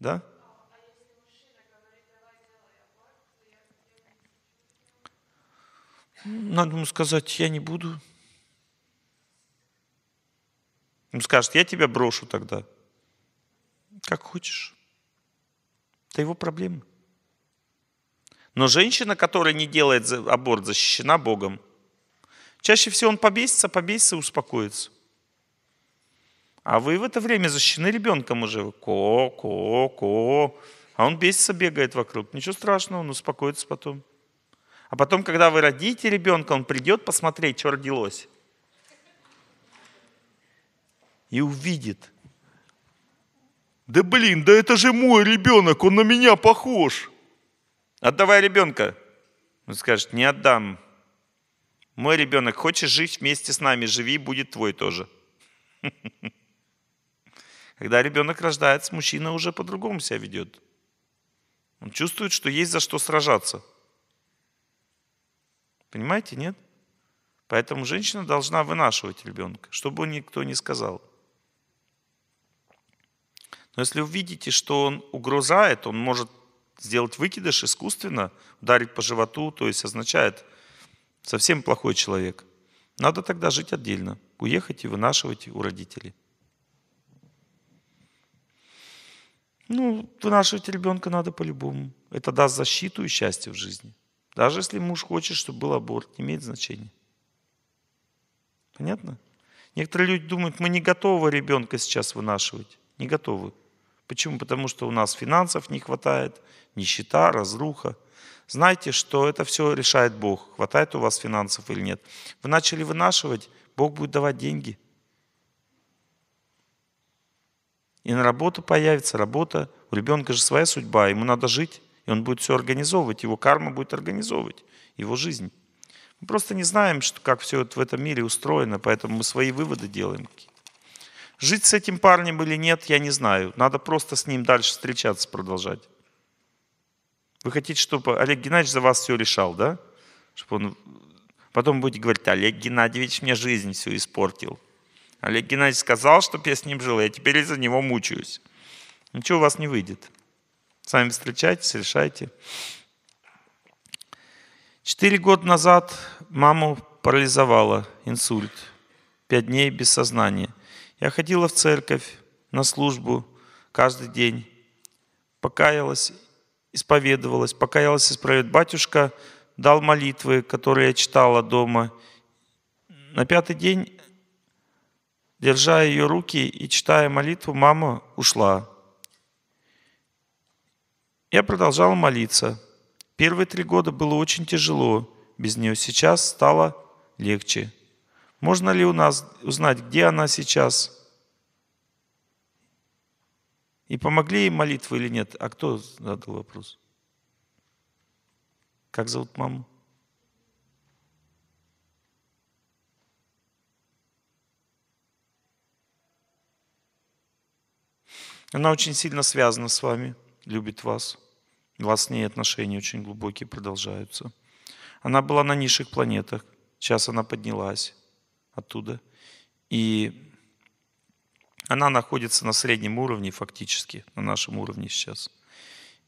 Да? Надо ему сказать, я не буду. Он скажет, я тебя брошу тогда. Как хочешь. Это его проблема. Но женщина, которая не делает аборт, защищена Богом. Чаще всего он побесится, побесится и успокоится. А вы в это время защищены ребенком уже. Ко, ко, ко. А он бесится, бегает вокруг. Ничего страшного, он успокоится потом. А потом, когда вы родите ребенка, он придет посмотреть, что родилось. И увидит. Да блин, да это же мой ребенок, он на меня похож. Отдавай ребенка. Он скажет, не отдам. Мой ребенок, хочешь жить вместе с нами, живи, будет твой тоже. Когда ребенок рождается, мужчина уже по-другому себя ведет. Он чувствует, что есть за что сражаться. Понимаете, нет? Поэтому женщина должна вынашивать ребенка, чтобы никто не сказал. Но если вы видите, что он угрожает, он может сделать выкидыш искусственно, ударить по животу, то есть означает совсем плохой человек. Надо тогда жить отдельно, уехать и вынашивать у родителей. Ну, вынашивать ребенка надо по-любому. Это даст защиту и счастье в жизни. Даже если муж хочет, чтобы был аборт, не имеет значения. Понятно? Некоторые люди думают, мы не готовы ребенка сейчас вынашивать. Не готовы. Почему? Потому что у нас финансов не хватает, нищета, разруха. Знайте, что это все решает Бог. Хватает у вас финансов или нет. Вы начали вынашивать, Бог будет давать деньги – и на работу появится, работа. У ребенка же своя судьба, ему надо жить, и он будет все организовывать, его карма будет организовывать, его жизнь. Мы просто не знаем, что, как все это в этом мире устроено, поэтому мы свои выводы делаем Жить с этим парнем или нет, я не знаю. Надо просто с ним дальше встречаться, продолжать. Вы хотите, чтобы Олег Геннадьевич за вас все решал, да? Чтобы он... Потом будете говорить, Олег Геннадьевич мне жизнь всю испортил. Олег Геннадьевич сказал, чтоб я с ним жил, я теперь из-за него мучаюсь. Ничего у вас не выйдет. Сами встречайтесь, решайте. Четыре года назад маму парализовала инсульт. Пять дней без сознания. Я ходила в церковь, на службу каждый день. Покаялась, исповедовалась, покаялась, исправить. Батюшка дал молитвы, которые я читала дома. На пятый день Держа ее руки и читая молитву, мама ушла. Я продолжал молиться. Первые три года было очень тяжело без нее. Сейчас стало легче. Можно ли у нас узнать, где она сейчас? И помогли ей молитвы или нет? А кто задал вопрос? Как зовут маму? Она очень сильно связана с вами, любит вас. У вас с ней отношения очень глубокие продолжаются. Она была на низших планетах, сейчас она поднялась оттуда. И она находится на среднем уровне фактически, на нашем уровне сейчас.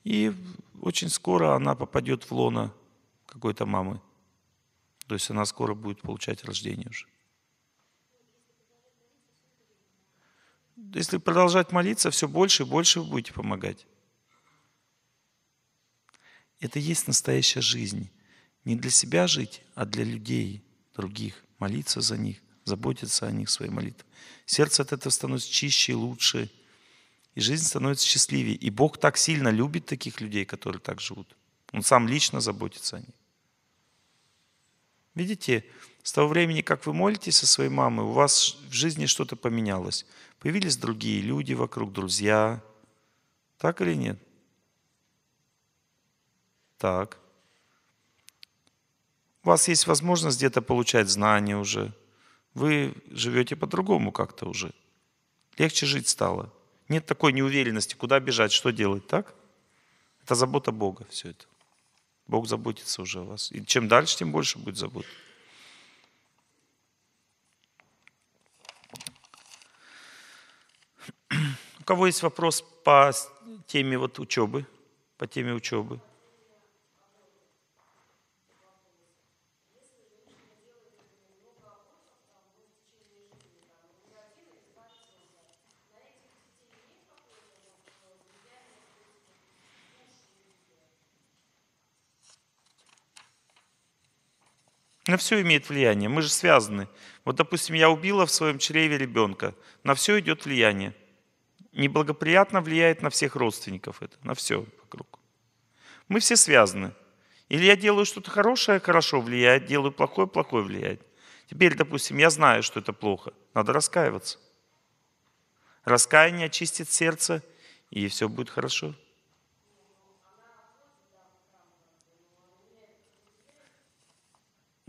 И очень скоро она попадет в лона какой-то мамы. То есть она скоро будет получать рождение уже. Если продолжать молиться, все больше и больше вы будете помогать. Это и есть настоящая жизнь. Не для себя жить, а для людей, других. Молиться за них, заботиться о них своей молитвой. Сердце от этого становится чище и лучше. И жизнь становится счастливее. И Бог так сильно любит таких людей, которые так живут. Он сам лично заботится о них. Видите, с того времени, как вы молитесь со своей мамой, у вас в жизни что-то поменялось. Появились другие люди вокруг, друзья. Так или нет? Так. У вас есть возможность где-то получать знания уже. Вы живете по-другому как-то уже. Легче жить стало. Нет такой неуверенности, куда бежать, что делать, так? Это забота Бога все это. Бог заботится уже о вас. И чем дальше, тем больше будет забот. У кого есть вопрос по теме вот учебы? По теме учебы? На все имеет влияние. Мы же связаны. Вот, допустим, я убила в своем чреве ребенка. На все идет влияние. Неблагоприятно влияет на всех родственников это, на все вокруг. Мы все связаны. Или я делаю что-то хорошее, хорошо влияет, делаю плохое, плохое влияет. Теперь, допустим, я знаю, что это плохо. Надо раскаиваться. Раскаяние очистит сердце, и все будет хорошо.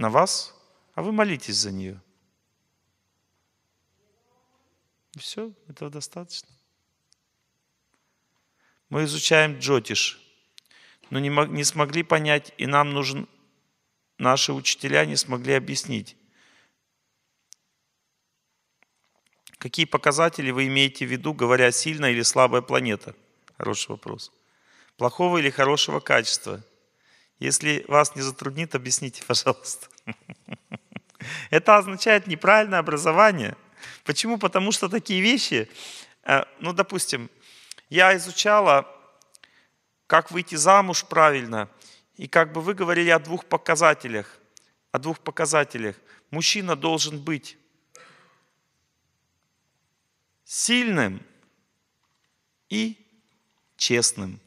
на вас, а вы молитесь за нее. И все, этого достаточно. Мы изучаем джотиш, но не, мог, не смогли понять, и нам нужен, наши учителя не смогли объяснить, какие показатели вы имеете в виду, говоря сильная или слабая планета. Хороший вопрос. Плохого или хорошего качества – если вас не затруднит, объясните, пожалуйста. Это означает неправильное образование. Почему? Потому что такие вещи, э, ну, допустим, я изучала, как выйти замуж правильно, и как бы вы говорили о двух показателях, о двух показателях. Мужчина должен быть сильным и честным.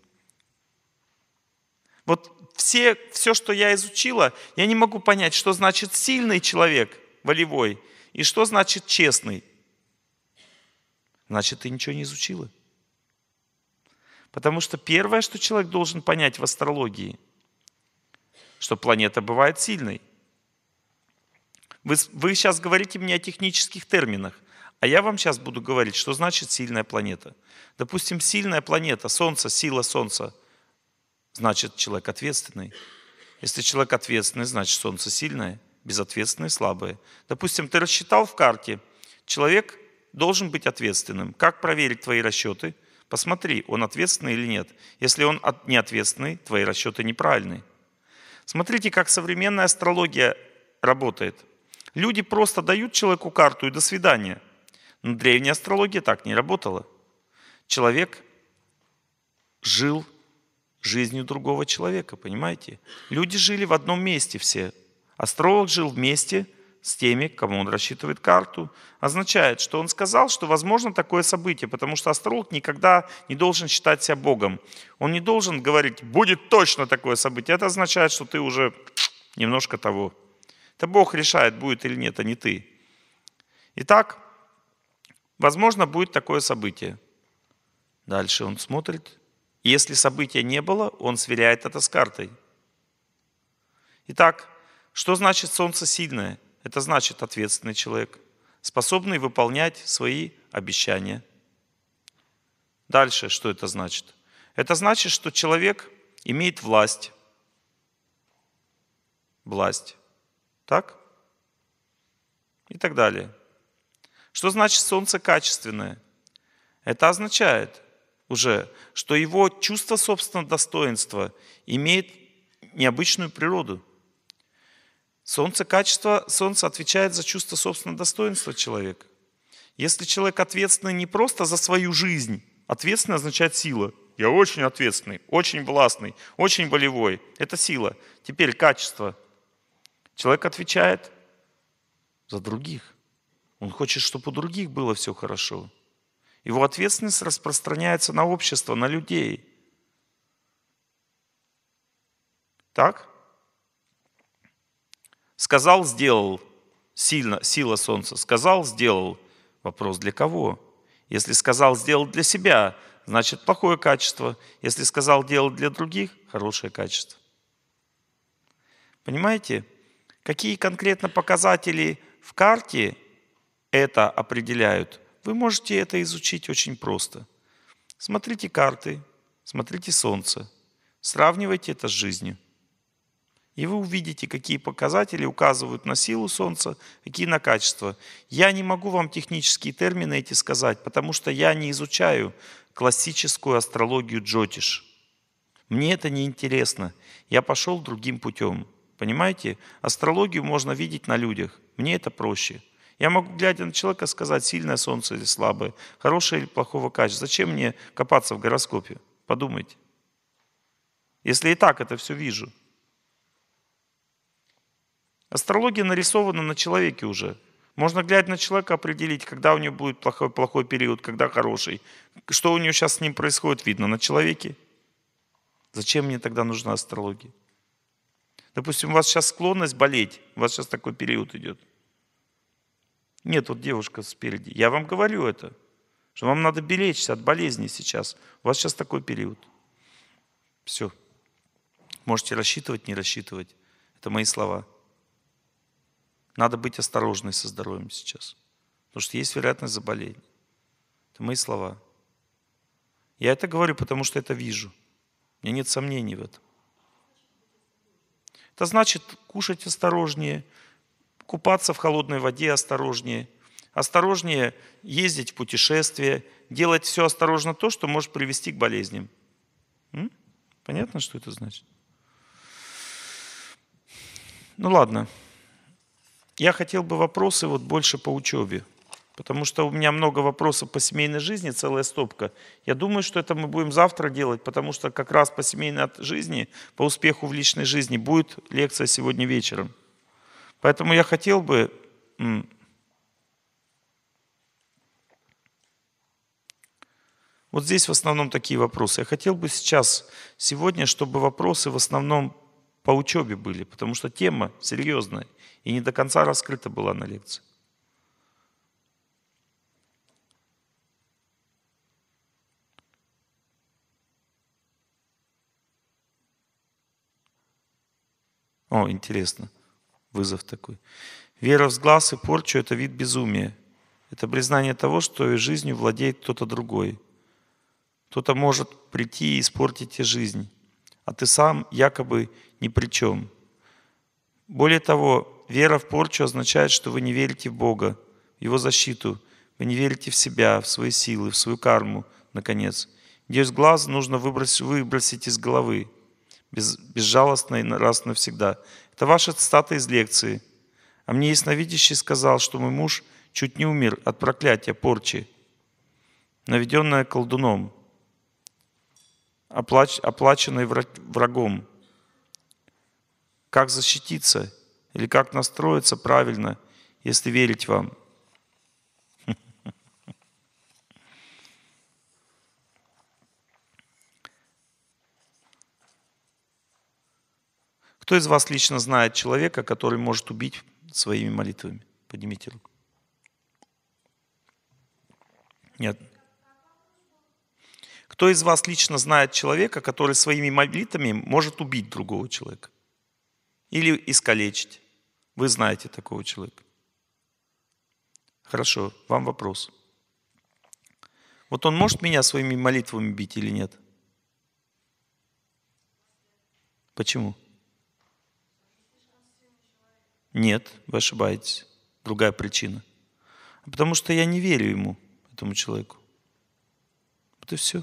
Вот все, все, что я изучила, я не могу понять, что значит сильный человек волевой и что значит честный. Значит, ты ничего не изучила. Потому что первое, что человек должен понять в астрологии, что планета бывает сильной. Вы, вы сейчас говорите мне о технических терминах, а я вам сейчас буду говорить, что значит сильная планета. Допустим, сильная планета, Солнце, сила Солнца – значит человек ответственный. Если человек ответственный, значит солнце сильное, безответственное, слабое. Допустим, ты рассчитал в карте, человек должен быть ответственным. Как проверить твои расчеты? Посмотри, он ответственный или нет. Если он неответственный, твои расчеты неправильные. Смотрите, как современная астрология работает. Люди просто дают человеку карту и до свидания. Но древняя астрология так не работала. Человек жил жизнью другого человека, понимаете? Люди жили в одном месте все. Астролог жил вместе с теми, кому он рассчитывает карту. Означает, что он сказал, что возможно такое событие, потому что астролог никогда не должен считать себя Богом. Он не должен говорить, будет точно такое событие. Это означает, что ты уже немножко того. Это Бог решает, будет или нет, а не ты. Итак, возможно, будет такое событие. Дальше он смотрит, если события не было, он сверяет это с картой. Итак, что значит солнце сильное? Это значит ответственный человек, способный выполнять свои обещания. Дальше, что это значит? Это значит, что человек имеет власть. Власть. Так? И так далее. Что значит солнце качественное? Это означает, уже, что его чувство собственного достоинства имеет необычную природу. Солнце, качество, солнце отвечает за чувство собственного достоинства человека. Если человек ответственный не просто за свою жизнь, ответственный означает сила. Я очень ответственный, очень властный, очень волевой. Это сила. Теперь качество. Человек отвечает за других. Он хочет, чтобы у других было все хорошо. Его ответственность распространяется на общество, на людей. Так? Сказал, сделал. Сильно, сила солнца. Сказал, сделал. Вопрос для кого? Если сказал, сделал для себя, значит плохое качество. Если сказал, делал для других, хорошее качество. Понимаете? Какие конкретно показатели в карте это определяют, вы можете это изучить очень просто. Смотрите карты, смотрите солнце, сравнивайте это с жизнью. И вы увидите, какие показатели указывают на силу Солнца, какие на качество. Я не могу вам технические термины эти сказать, потому что я не изучаю классическую астрологию Джотиш. Мне это не интересно. Я пошел другим путем. Понимаете? Астрологию можно видеть на людях. Мне это проще. Я могу, глядя на человека, сказать, сильное солнце или слабое, хорошее или плохого качества. Зачем мне копаться в гороскопе? Подумайте. Если и так это все вижу. Астрология нарисована на человеке уже. Можно, глядя на человека, определить, когда у него будет плохой, плохой период, когда хороший. Что у него сейчас с ним происходит, видно на человеке. Зачем мне тогда нужна астрология? Допустим, у вас сейчас склонность болеть, у вас сейчас такой период идет – нет, вот девушка спереди. Я вам говорю это, что вам надо беречься от болезни сейчас. У вас сейчас такой период. Все. Можете рассчитывать, не рассчитывать. Это мои слова. Надо быть осторожной со здоровьем сейчас. Потому что есть вероятность заболеть. Это мои слова. Я это говорю, потому что это вижу. У меня нет сомнений в этом. Это значит кушать осторожнее, купаться в холодной воде осторожнее, осторожнее ездить в путешествие, делать все осторожно то, что может привести к болезням. Понятно, что это значит? Ну ладно. Я хотел бы вопросы вот больше по учебе, потому что у меня много вопросов по семейной жизни, целая стопка. Я думаю, что это мы будем завтра делать, потому что как раз по семейной жизни, по успеху в личной жизни будет лекция сегодня вечером. Поэтому я хотел бы Вот здесь в основном такие вопросы. Я хотел бы сейчас, сегодня, чтобы вопросы в основном по учебе были, потому что тема серьезная и не до конца раскрыта была на лекции. О, интересно вызов такой. Вера в сглаз и порчу – это вид безумия. Это признание того, что жизнью владеет кто-то другой. Кто-то может прийти и испортить тебе жизнь, а ты сам якобы ни при чем. Более того, вера в порчу означает, что вы не верите в Бога, в Его защиту, вы не верите в себя, в свои силы, в свою карму, наконец. Где глаз нужно выбросить, выбросить из головы без, безжалостно и раз навсегда. Это ваша цитата из лекции. А мне ясновидящий сказал, что мой муж чуть не умер от проклятия, порчи, наведенная колдуном, оплач, оплаченной врагом. Как защититься или как настроиться правильно, если верить вам – Кто из вас лично знает человека, который может убить своими молитвами? Поднимите руку. Нет. Кто из вас лично знает человека, который своими молитвами может убить другого человека? Или искалечить? Вы знаете такого человека. Хорошо, вам вопрос. Вот он может меня своими молитвами бить или нет? Почему? Нет, вы ошибаетесь. Другая причина. А потому что я не верю ему, этому человеку. Вот и все.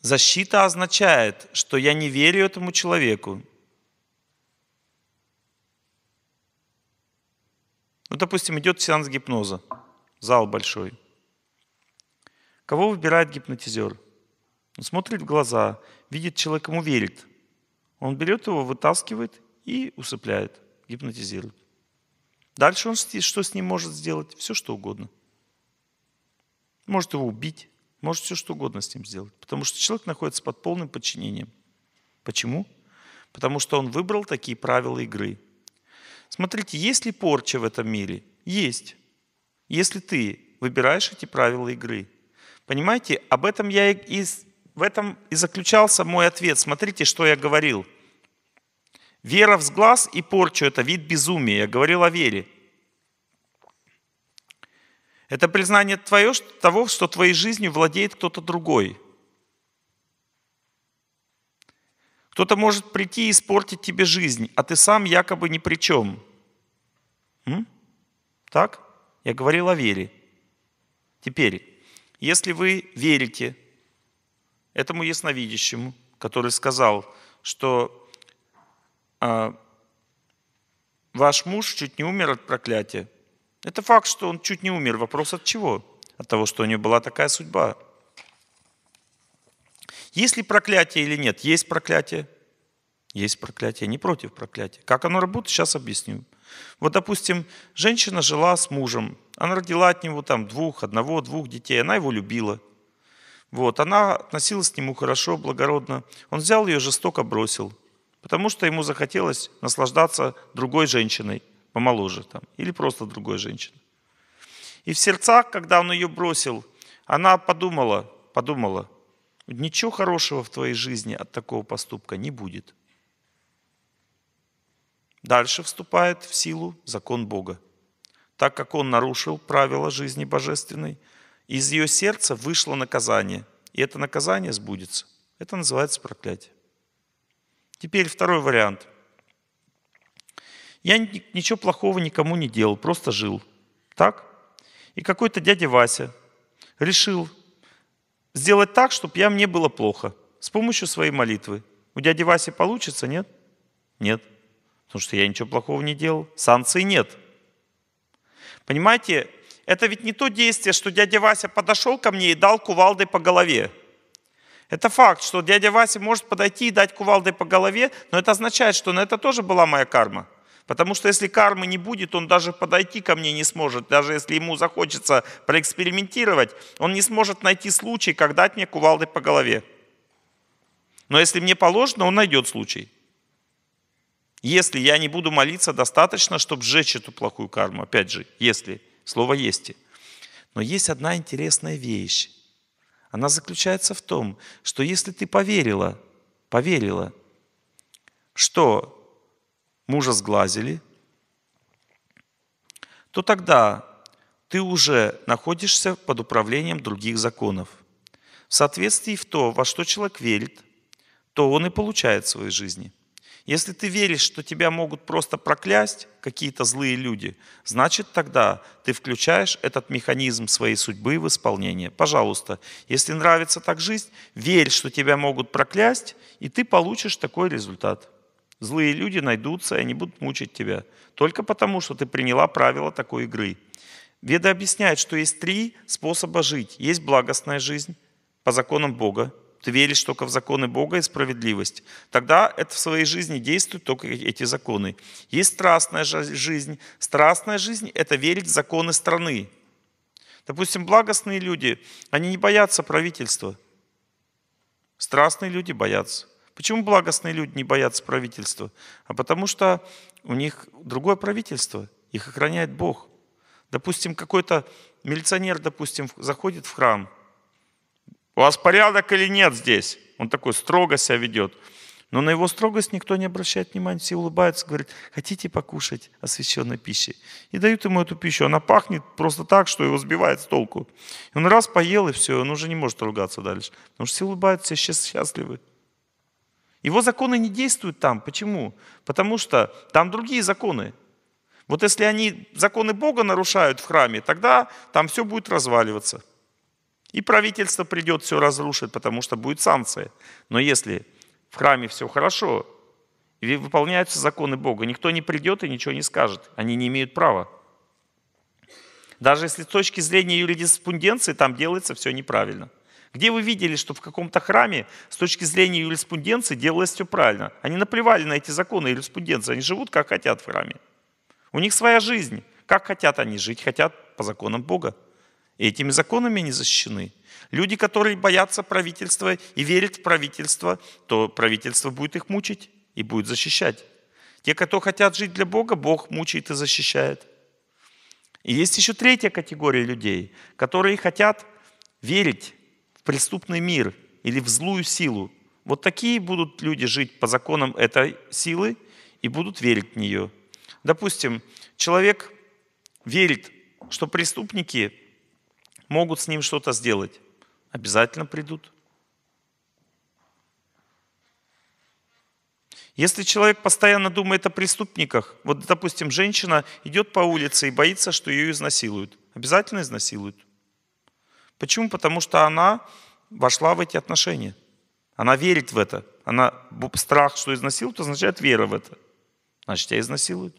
Защита означает, что я не верю этому человеку. Ну, допустим, идет сеанс гипноза, зал большой. Кого выбирает гипнотизер? Он смотрит в глаза, видит человек ему верит. Он берет его, вытаскивает и усыпляет, гипнотизирует. Дальше он что с ним может сделать? Все что угодно. Может его убить, может все что угодно с ним сделать. Потому что человек находится под полным подчинением. Почему? Потому что он выбрал такие правила игры. Смотрите, есть ли порча в этом мире? Есть. Если ты выбираешь эти правила игры. Понимаете, об этом я и, в этом и заключался мой ответ. Смотрите, что я говорил – Вера в глаз и порчу – это вид безумия. Я говорил о вере. Это признание твое, того, что твоей жизнью владеет кто-то другой. Кто-то может прийти и испортить тебе жизнь, а ты сам якобы ни при чем. М? Так? Я говорил о вере. Теперь, если вы верите этому ясновидящему, который сказал, что а, ваш муж чуть не умер от проклятия. Это факт, что он чуть не умер. Вопрос от чего? От того, что у него была такая судьба. Есть ли проклятие или нет? Есть проклятие. Есть проклятие, не против проклятия. Как оно работает, сейчас объясню. Вот, допустим, женщина жила с мужем. Она родила от него там двух, одного, двух детей. Она его любила. Вот, она относилась к нему хорошо, благородно. Он взял ее, жестоко бросил потому что ему захотелось наслаждаться другой женщиной, помоложе там, или просто другой женщиной. И в сердцах, когда он ее бросил, она подумала, подумала, ничего хорошего в твоей жизни от такого поступка не будет. Дальше вступает в силу закон Бога. Так как он нарушил правила жизни божественной, из ее сердца вышло наказание. И это наказание сбудется. Это называется проклятие. Теперь второй вариант. Я ничего плохого никому не делал, просто жил. Так? И какой-то дядя Вася решил сделать так, чтобы я мне было плохо. С помощью своей молитвы. У дяди Васи получится, нет? Нет. Потому что я ничего плохого не делал. Санкций нет. Понимаете, это ведь не то действие, что дядя Вася подошел ко мне и дал кувалдой по голове. Это факт, что дядя Вася может подойти и дать кувалдой по голове, но это означает, что на это тоже была моя карма. Потому что если кармы не будет, он даже подойти ко мне не сможет. Даже если ему захочется проэкспериментировать, он не сможет найти случай, как дать мне кувалдой по голове. Но если мне положено, он найдет случай. Если я не буду молиться достаточно, чтобы сжечь эту плохую карму. Опять же, если. Слово «если». Но есть одна интересная вещь. Она заключается в том, что если ты поверила, поверила, что мужа сглазили, то тогда ты уже находишься под управлением других законов. В соответствии в то, во что человек верит, то он и получает в своей жизни – если ты веришь, что тебя могут просто проклясть какие-то злые люди, значит тогда ты включаешь этот механизм своей судьбы в исполнение. Пожалуйста, если нравится так жизнь, верь, что тебя могут проклясть, и ты получишь такой результат. Злые люди найдутся, и они будут мучить тебя. Только потому, что ты приняла правила такой игры. Веда объясняет, что есть три способа жить. Есть благостная жизнь по законам Бога, ты веришь только в законы Бога и справедливость, тогда это в своей жизни действуют только эти законы. Есть страстная жизнь. Страстная жизнь – это верить в законы страны. Допустим, благостные люди, они не боятся правительства. Страстные люди боятся. Почему благостные люди не боятся правительства? А потому что у них другое правительство, их охраняет Бог. Допустим, какой-то милиционер, допустим, заходит в храм – у вас порядок или нет здесь? Он такой строго себя ведет. Но на его строгость никто не обращает внимания, все улыбаются, говорят, хотите покушать освященной пищей И дают ему эту пищу, она пахнет просто так, что его сбивает с толку. И он раз поел, и все, он уже не может ругаться дальше, потому что все улыбаются, все счастливы. Его законы не действуют там. Почему? Потому что там другие законы. Вот если они законы Бога нарушают в храме, тогда там все будет разваливаться. И правительство придет, все разрушит, потому что будет санкции. Но если в храме все хорошо, выполняются законы Бога, никто не придет и ничего не скажет. Они не имеют права. Даже если с точки зрения юриспруденции там делается все неправильно. Где вы видели, что в каком-то храме с точки зрения юриспруденции делалось все правильно? Они наплевали на эти законы юриспруденции, они живут как хотят в храме. У них своя жизнь. Как хотят они жить, хотят по законам Бога. И Этими законами они защищены. Люди, которые боятся правительства и верят в правительство, то правительство будет их мучить и будет защищать. Те, кто хотят жить для Бога, Бог мучает и защищает. И есть еще третья категория людей, которые хотят верить в преступный мир или в злую силу. Вот такие будут люди жить по законам этой силы и будут верить в нее. Допустим, человек верит, что преступники могут с ним что-то сделать, обязательно придут. Если человек постоянно думает о преступниках, вот, допустим, женщина идет по улице и боится, что ее изнасилуют, обязательно изнасилуют. Почему? Потому что она вошла в эти отношения. Она верит в это. Она, страх, что изнасилуют, означает вера в это. Значит, тебя изнасилуют.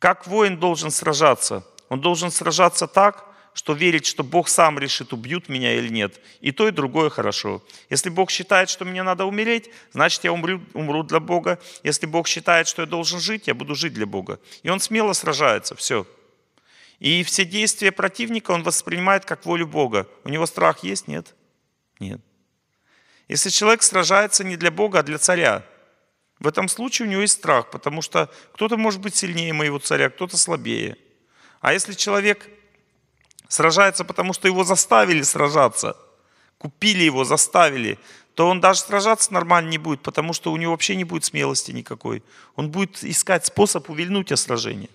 Как воин должен сражаться? Он должен сражаться так, что верить, что Бог сам решит, убьют меня или нет. И то, и другое хорошо. Если Бог считает, что мне надо умереть, значит, я умру, умру для Бога. Если Бог считает, что я должен жить, я буду жить для Бога. И он смело сражается, все. И все действия противника он воспринимает как волю Бога. У него страх есть? Нет. Нет. Если человек сражается не для Бога, а для царя, в этом случае у него есть страх, потому что кто-то может быть сильнее моего царя, кто-то слабее. А если человек сражается, потому что его заставили сражаться, купили его, заставили, то он даже сражаться нормально не будет, потому что у него вообще не будет смелости никакой. Он будет искать способ увильнуть о сражения.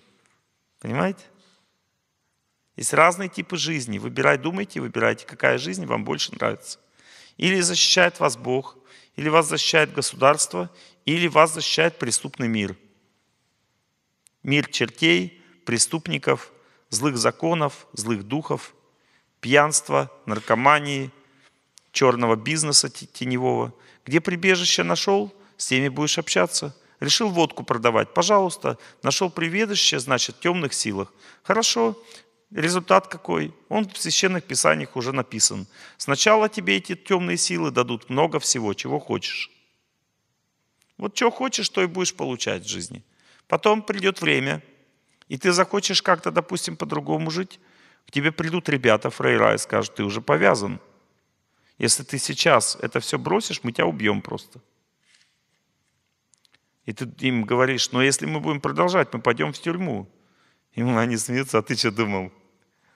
Понимаете? Есть разные типы жизни. Выбирайте, думайте, выбирайте, какая жизнь вам больше нравится. Или защищает вас Бог, или вас защищает государство, или вас защищает преступный мир. Мир чертей, преступников, злых законов, злых духов, пьянства, наркомании, черного бизнеса теневого. Где прибежище нашел, с теми будешь общаться. Решил водку продавать, пожалуйста. Нашел прибежище, значит, в темных силах. Хорошо, Результат какой? Он в священных писаниях уже написан. Сначала тебе эти темные силы дадут много всего, чего хочешь. Вот чего хочешь, то и будешь получать в жизни. Потом придет время, и ты захочешь как-то, допустим, по-другому жить, к тебе придут ребята, фрейра, и скажут, ты уже повязан. Если ты сейчас это все бросишь, мы тебя убьем просто. И ты им говоришь, но если мы будем продолжать, мы пойдем в тюрьму. И они смеются, а ты что думал?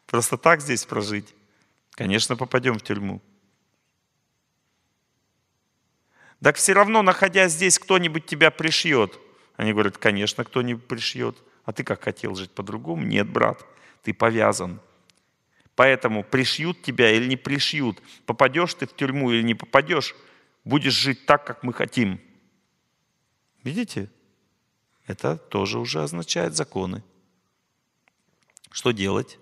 Просто так здесь прожить? Конечно, попадем в тюрьму. Так все равно, находясь здесь, кто-нибудь тебя пришьет. Они говорят, конечно, кто-нибудь пришьет. А ты как хотел жить по-другому? Нет, брат, ты повязан. Поэтому пришьют тебя или не пришьют, попадешь ты в тюрьму или не попадешь, будешь жить так, как мы хотим. Видите? Это тоже уже означает законы. Что делать?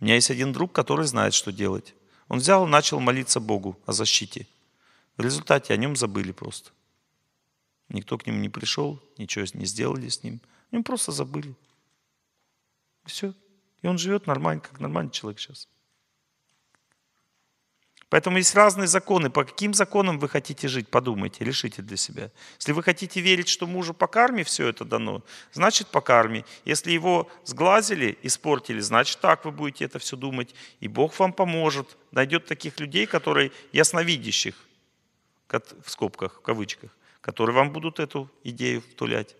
У меня есть один друг, который знает, что делать. Он взял и начал молиться Богу о защите. В результате о нем забыли просто. Никто к нему не пришел, ничего не сделали с ним – им просто забыли. Все. И он живет нормально, как нормальный человек сейчас. Поэтому есть разные законы. По каким законам вы хотите жить, подумайте, решите для себя. Если вы хотите верить, что мужу по карме все это дано, значит по карме. Если его сглазили, испортили, значит так вы будете это все думать. И Бог вам поможет. Найдет таких людей, которые ясновидящих, в скобках, в кавычках, которые вам будут эту идею втулять.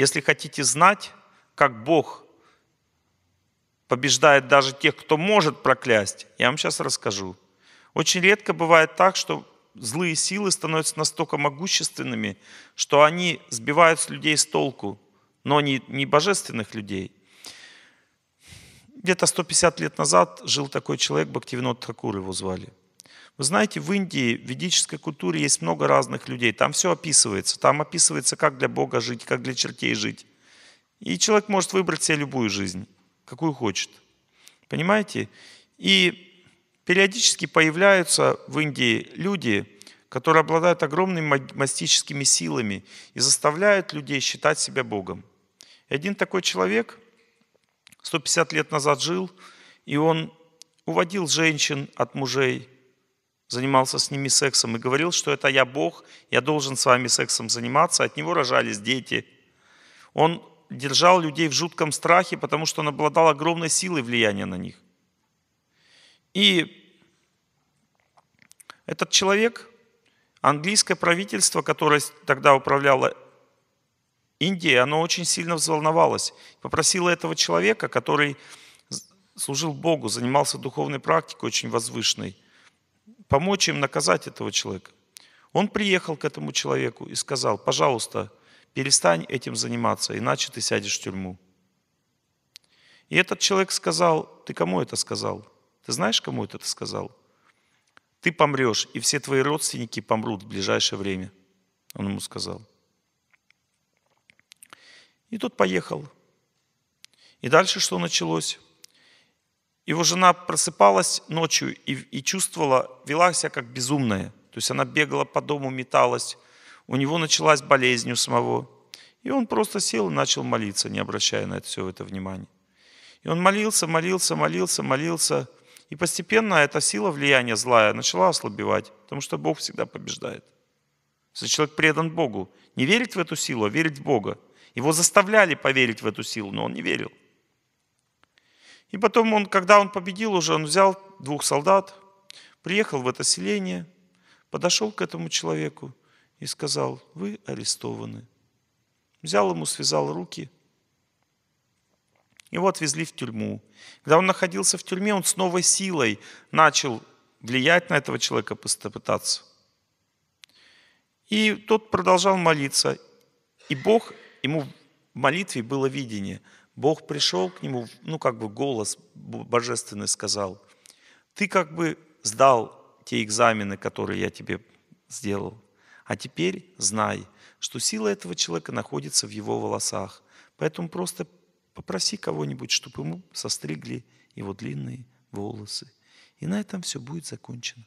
Если хотите знать, как Бог побеждает даже тех, кто может проклясть, я вам сейчас расскажу. Очень редко бывает так, что злые силы становятся настолько могущественными, что они сбивают с людей с толку, но не, не божественных людей. Где-то 150 лет назад жил такой человек, Бхактивинод Хакур его звали – вы знаете, в Индии, в ведической культуре есть много разных людей. Там все описывается. Там описывается, как для Бога жить, как для чертей жить. И человек может выбрать себе любую жизнь, какую хочет. Понимаете? И периодически появляются в Индии люди, которые обладают огромными мастическими силами и заставляют людей считать себя Богом. И один такой человек 150 лет назад жил, и он уводил женщин от мужей – занимался с ними сексом и говорил, что это я Бог, я должен с вами сексом заниматься, от него рожались дети. Он держал людей в жутком страхе, потому что он обладал огромной силой влияния на них. И этот человек, английское правительство, которое тогда управляло Индией, оно очень сильно взволновалось. Попросило этого человека, который служил Богу, занимался духовной практикой очень возвышенной, помочь им наказать этого человека. Он приехал к этому человеку и сказал, пожалуйста, перестань этим заниматься, иначе ты сядешь в тюрьму. И этот человек сказал, ты кому это сказал? Ты знаешь, кому это ты сказал? Ты помрешь, и все твои родственники помрут в ближайшее время, он ему сказал. И тот поехал. И дальше что началось? Его жена просыпалась ночью и, и чувствовала, вела себя как безумная. То есть она бегала по дому, металась. У него началась болезнь у самого. И он просто сел и начал молиться, не обращая на это все это внимания. И он молился, молился, молился, молился. И постепенно эта сила влияния злая начала ослабевать, потому что Бог всегда побеждает. Если человек предан Богу, не верит в эту силу, а верит в Бога. Его заставляли поверить в эту силу, но он не верил. И потом он, когда он победил уже, он взял двух солдат, приехал в это селение, подошел к этому человеку и сказал, вы арестованы. Взял ему, связал руки. Его отвезли в тюрьму. Когда он находился в тюрьме, он с новой силой начал влиять на этого человека, пытаться. И тот продолжал молиться. И Бог, ему в молитве было видение – Бог пришел к нему, ну как бы голос божественный сказал, ты как бы сдал те экзамены, которые я тебе сделал, а теперь знай, что сила этого человека находится в его волосах. Поэтому просто попроси кого-нибудь, чтобы ему состригли его длинные волосы. И на этом все будет закончено.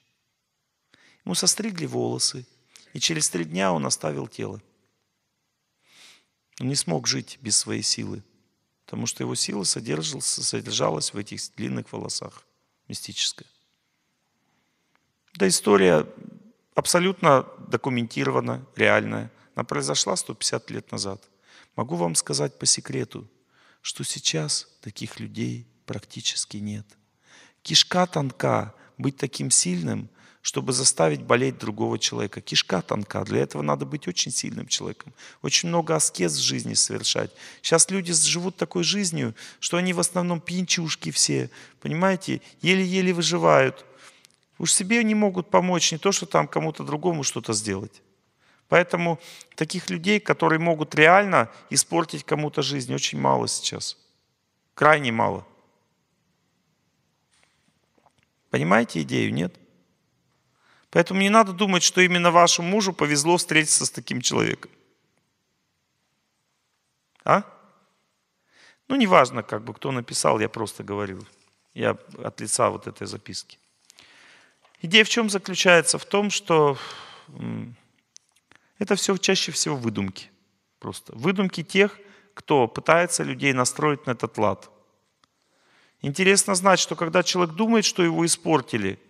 Ему состригли волосы, и через три дня он оставил тело. Он не смог жить без своей силы потому что его сила содержалась в этих длинных волосах, мистическая. да история абсолютно документирована, реальная. Она произошла 150 лет назад. Могу вам сказать по секрету, что сейчас таких людей практически нет. Кишка тонка, быть таким сильным – чтобы заставить болеть другого человека. Кишка тонка, для этого надо быть очень сильным человеком, очень много аскез в жизни совершать. Сейчас люди живут такой жизнью, что они в основном пинчушки все, понимаете, еле-еле выживают. Уж себе не могут помочь, не то, что там кому-то другому что-то сделать. Поэтому таких людей, которые могут реально испортить кому-то жизнь, очень мало сейчас. Крайне мало. Понимаете идею, нет? Поэтому не надо думать, что именно вашему мужу повезло встретиться с таким человеком. А? Ну, неважно, как бы, кто написал, я просто говорил. Я от лица вот этой записки. Идея в чем заключается? В том, что это все чаще всего выдумки. Просто выдумки тех, кто пытается людей настроить на этот лад. Интересно знать, что когда человек думает, что его испортили –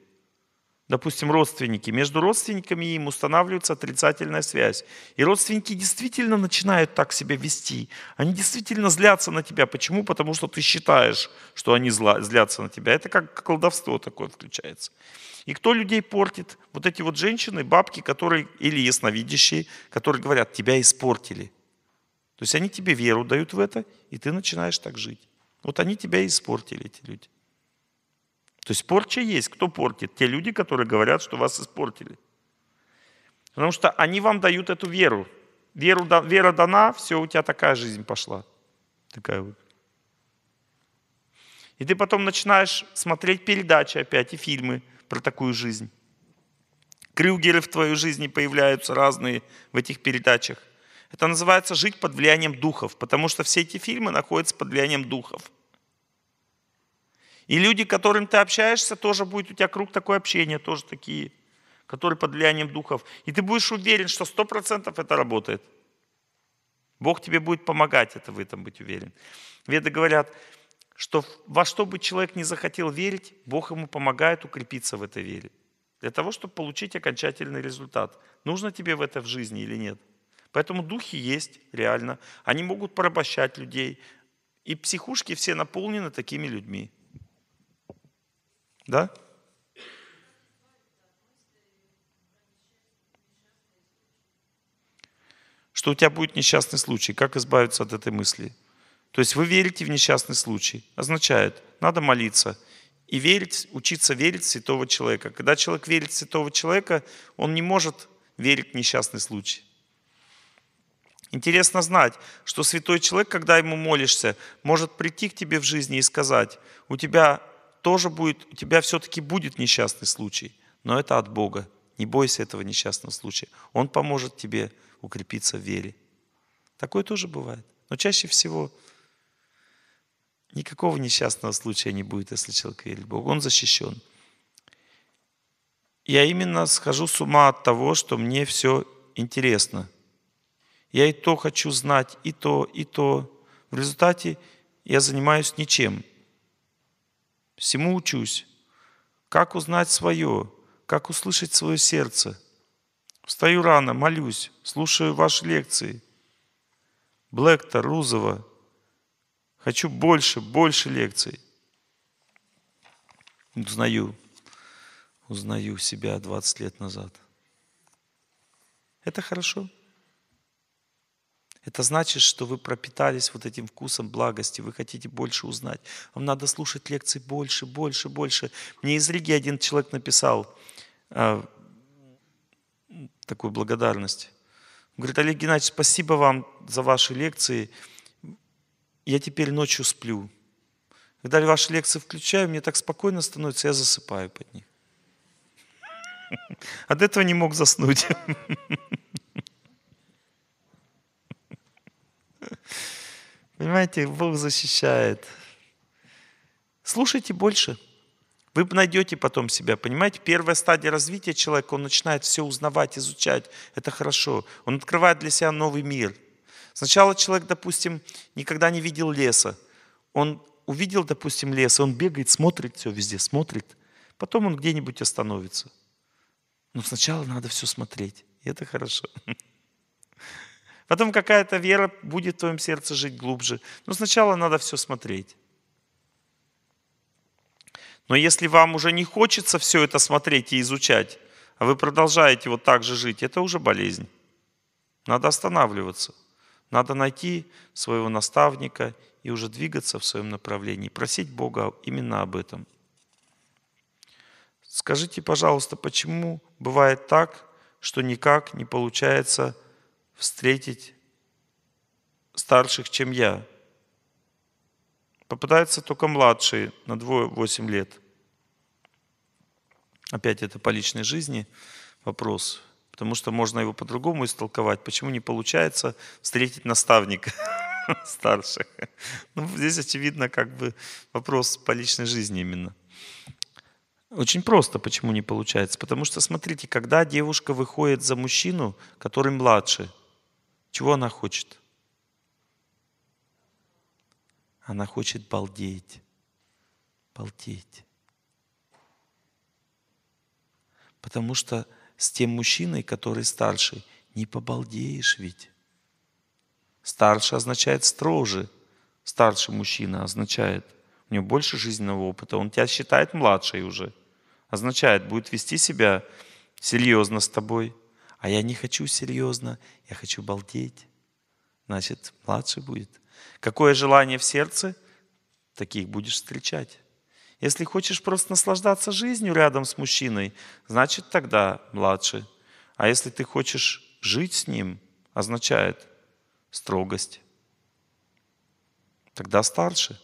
допустим, родственники, между родственниками им устанавливается отрицательная связь. И родственники действительно начинают так себя вести. Они действительно злятся на тебя. Почему? Потому что ты считаешь, что они злятся на тебя. Это как колдовство такое включается. И кто людей портит? Вот эти вот женщины, бабки, которые или ясновидящие, которые говорят, тебя испортили. То есть они тебе веру дают в это, и ты начинаешь так жить. Вот они тебя и испортили, эти люди. То есть порча есть. Кто портит? Те люди, которые говорят, что вас испортили. Потому что они вам дают эту веру. Веру, вера дана, все, у тебя такая жизнь пошла. Такая вот. И ты потом начинаешь смотреть передачи опять и фильмы про такую жизнь. Крюгеры в твоей жизни появляются разные в этих передачах. Это называется жить под влиянием духов, потому что все эти фильмы находятся под влиянием духов – и люди, которым ты общаешься, тоже будет у тебя круг такое общение, тоже такие, которые под влиянием духов. И ты будешь уверен, что 100% это работает. Бог тебе будет помогать это в этом быть уверен. Веды говорят, что во что бы человек не захотел верить, Бог ему помогает укрепиться в этой вере. Для того, чтобы получить окончательный результат. Нужно тебе в это в жизни или нет? Поэтому духи есть реально. Они могут порабощать людей. И психушки все наполнены такими людьми. Да? Что у тебя будет несчастный случай. Как избавиться от этой мысли? То есть вы верите в несчастный случай. Означает, надо молиться и верить, учиться верить в святого человека. Когда человек верит в святого человека, он не может верить в несчастный случай. Интересно знать, что святой человек, когда ему молишься, может прийти к тебе в жизни и сказать, у тебя тоже будет, у тебя все-таки будет несчастный случай, но это от Бога. Не бойся этого несчастного случая. Он поможет тебе укрепиться в вере. Такое тоже бывает. Но чаще всего никакого несчастного случая не будет, если человек верит в Бога. Он защищен. Я именно схожу с ума от того, что мне все интересно. Я и то хочу знать, и то, и то. В результате я занимаюсь ничем – всему учусь. Как узнать свое? Как услышать свое сердце? Встаю рано, молюсь, слушаю ваши лекции. Блэкта, Рузова. Хочу больше, больше лекций. Узнаю, узнаю себя 20 лет назад. Это хорошо. Это значит, что вы пропитались вот этим вкусом благости, вы хотите больше узнать. Вам надо слушать лекции больше, больше, больше. Мне из Риги один человек написал э, такую благодарность. Он говорит, Олег Геннадьевич, спасибо вам за ваши лекции. Я теперь ночью сплю. Когда я ваши лекции включаю, мне так спокойно становится, я засыпаю под них. От этого не мог заснуть. Понимаете, Бог защищает. Слушайте больше. Вы найдете потом себя, понимаете? Первая стадия развития человека, он начинает все узнавать, изучать. Это хорошо. Он открывает для себя новый мир. Сначала человек, допустим, никогда не видел леса. Он увидел, допустим, лес, он бегает, смотрит все везде, смотрит. Потом он где-нибудь остановится. Но сначала надо все смотреть. И это хорошо. Потом какая-то вера будет в твоем сердце жить глубже. Но сначала надо все смотреть. Но если вам уже не хочется все это смотреть и изучать, а вы продолжаете вот так же жить, это уже болезнь. Надо останавливаться. Надо найти своего наставника и уже двигаться в своем направлении, просить Бога именно об этом. Скажите, пожалуйста, почему бывает так, что никак не получается встретить старших, чем я. попытается только младшие на двое 8 лет. Опять это по личной жизни вопрос, потому что можно его по-другому истолковать. Почему не получается встретить наставника старших? Ну, здесь, очевидно, как бы вопрос по личной жизни именно. Очень просто, почему не получается. Потому что, смотрите, когда девушка выходит за мужчину, который младше – чего она хочет? Она хочет балдеть. Балдеть. Потому что с тем мужчиной, который старше, не побалдеешь ведь. Старше означает строже. Старше мужчина означает, у него больше жизненного опыта, он тебя считает младшей уже. Означает, будет вести себя серьезно с тобой – а я не хочу серьезно, я хочу балдеть. Значит, младше будет. Какое желание в сердце, таких будешь встречать. Если хочешь просто наслаждаться жизнью рядом с мужчиной, значит тогда младше. А если ты хочешь жить с ним, означает строгость. Тогда старше.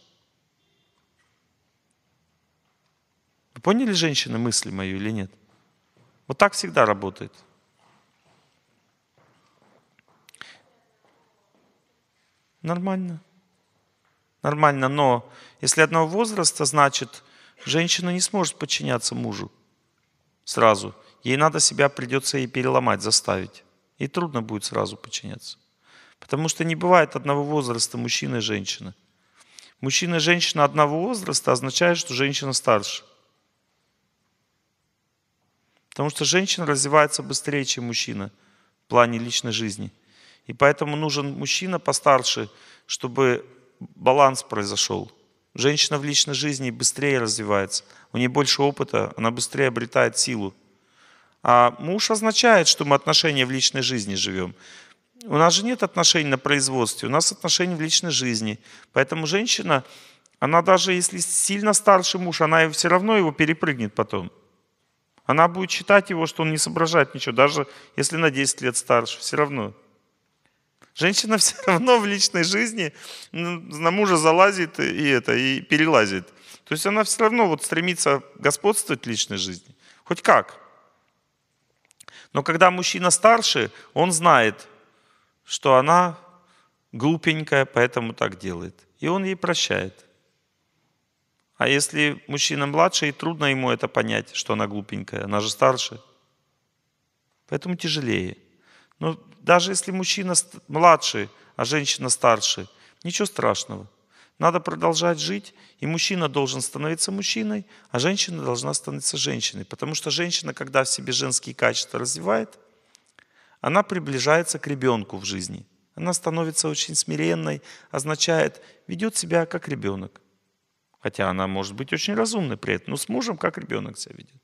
Вы поняли, женщины, мысли мою или нет? Вот так всегда работает. Нормально. Нормально, но если одного возраста, значит, женщина не сможет подчиняться мужу сразу. Ей надо себя придется ей переломать, заставить. И трудно будет сразу подчиняться. Потому что не бывает одного возраста мужчины и женщины. Мужчина и женщина одного возраста означает, что женщина старше. Потому что женщина развивается быстрее, чем мужчина в плане личной жизни – и поэтому нужен мужчина постарше, чтобы баланс произошел. Женщина в личной жизни быстрее развивается, у нее больше опыта, она быстрее обретает силу. А муж означает, что мы отношения в личной жизни живем. У нас же нет отношений на производстве, у нас отношения в личной жизни. Поэтому женщина, она даже если сильно старше муж, она все равно его перепрыгнет потом. Она будет считать его, что он не соображает ничего, даже если на 10 лет старше, все равно. Женщина все равно в личной жизни на мужа залазит и это, и перелазит. То есть она все равно вот стремится господствовать в личной жизни. Хоть как. Но когда мужчина старше, он знает, что она глупенькая, поэтому так делает. И он ей прощает. А если мужчина младше, и трудно ему это понять, что она глупенькая, она же старше. Поэтому тяжелее. Но даже если мужчина младше, а женщина старше, ничего страшного. Надо продолжать жить, и мужчина должен становиться мужчиной, а женщина должна становиться женщиной. Потому что женщина, когда в себе женские качества развивает, она приближается к ребенку в жизни. Она становится очень смиренной, означает, ведет себя как ребенок. Хотя она может быть очень разумной при этом, но с мужем как ребенок себя ведет.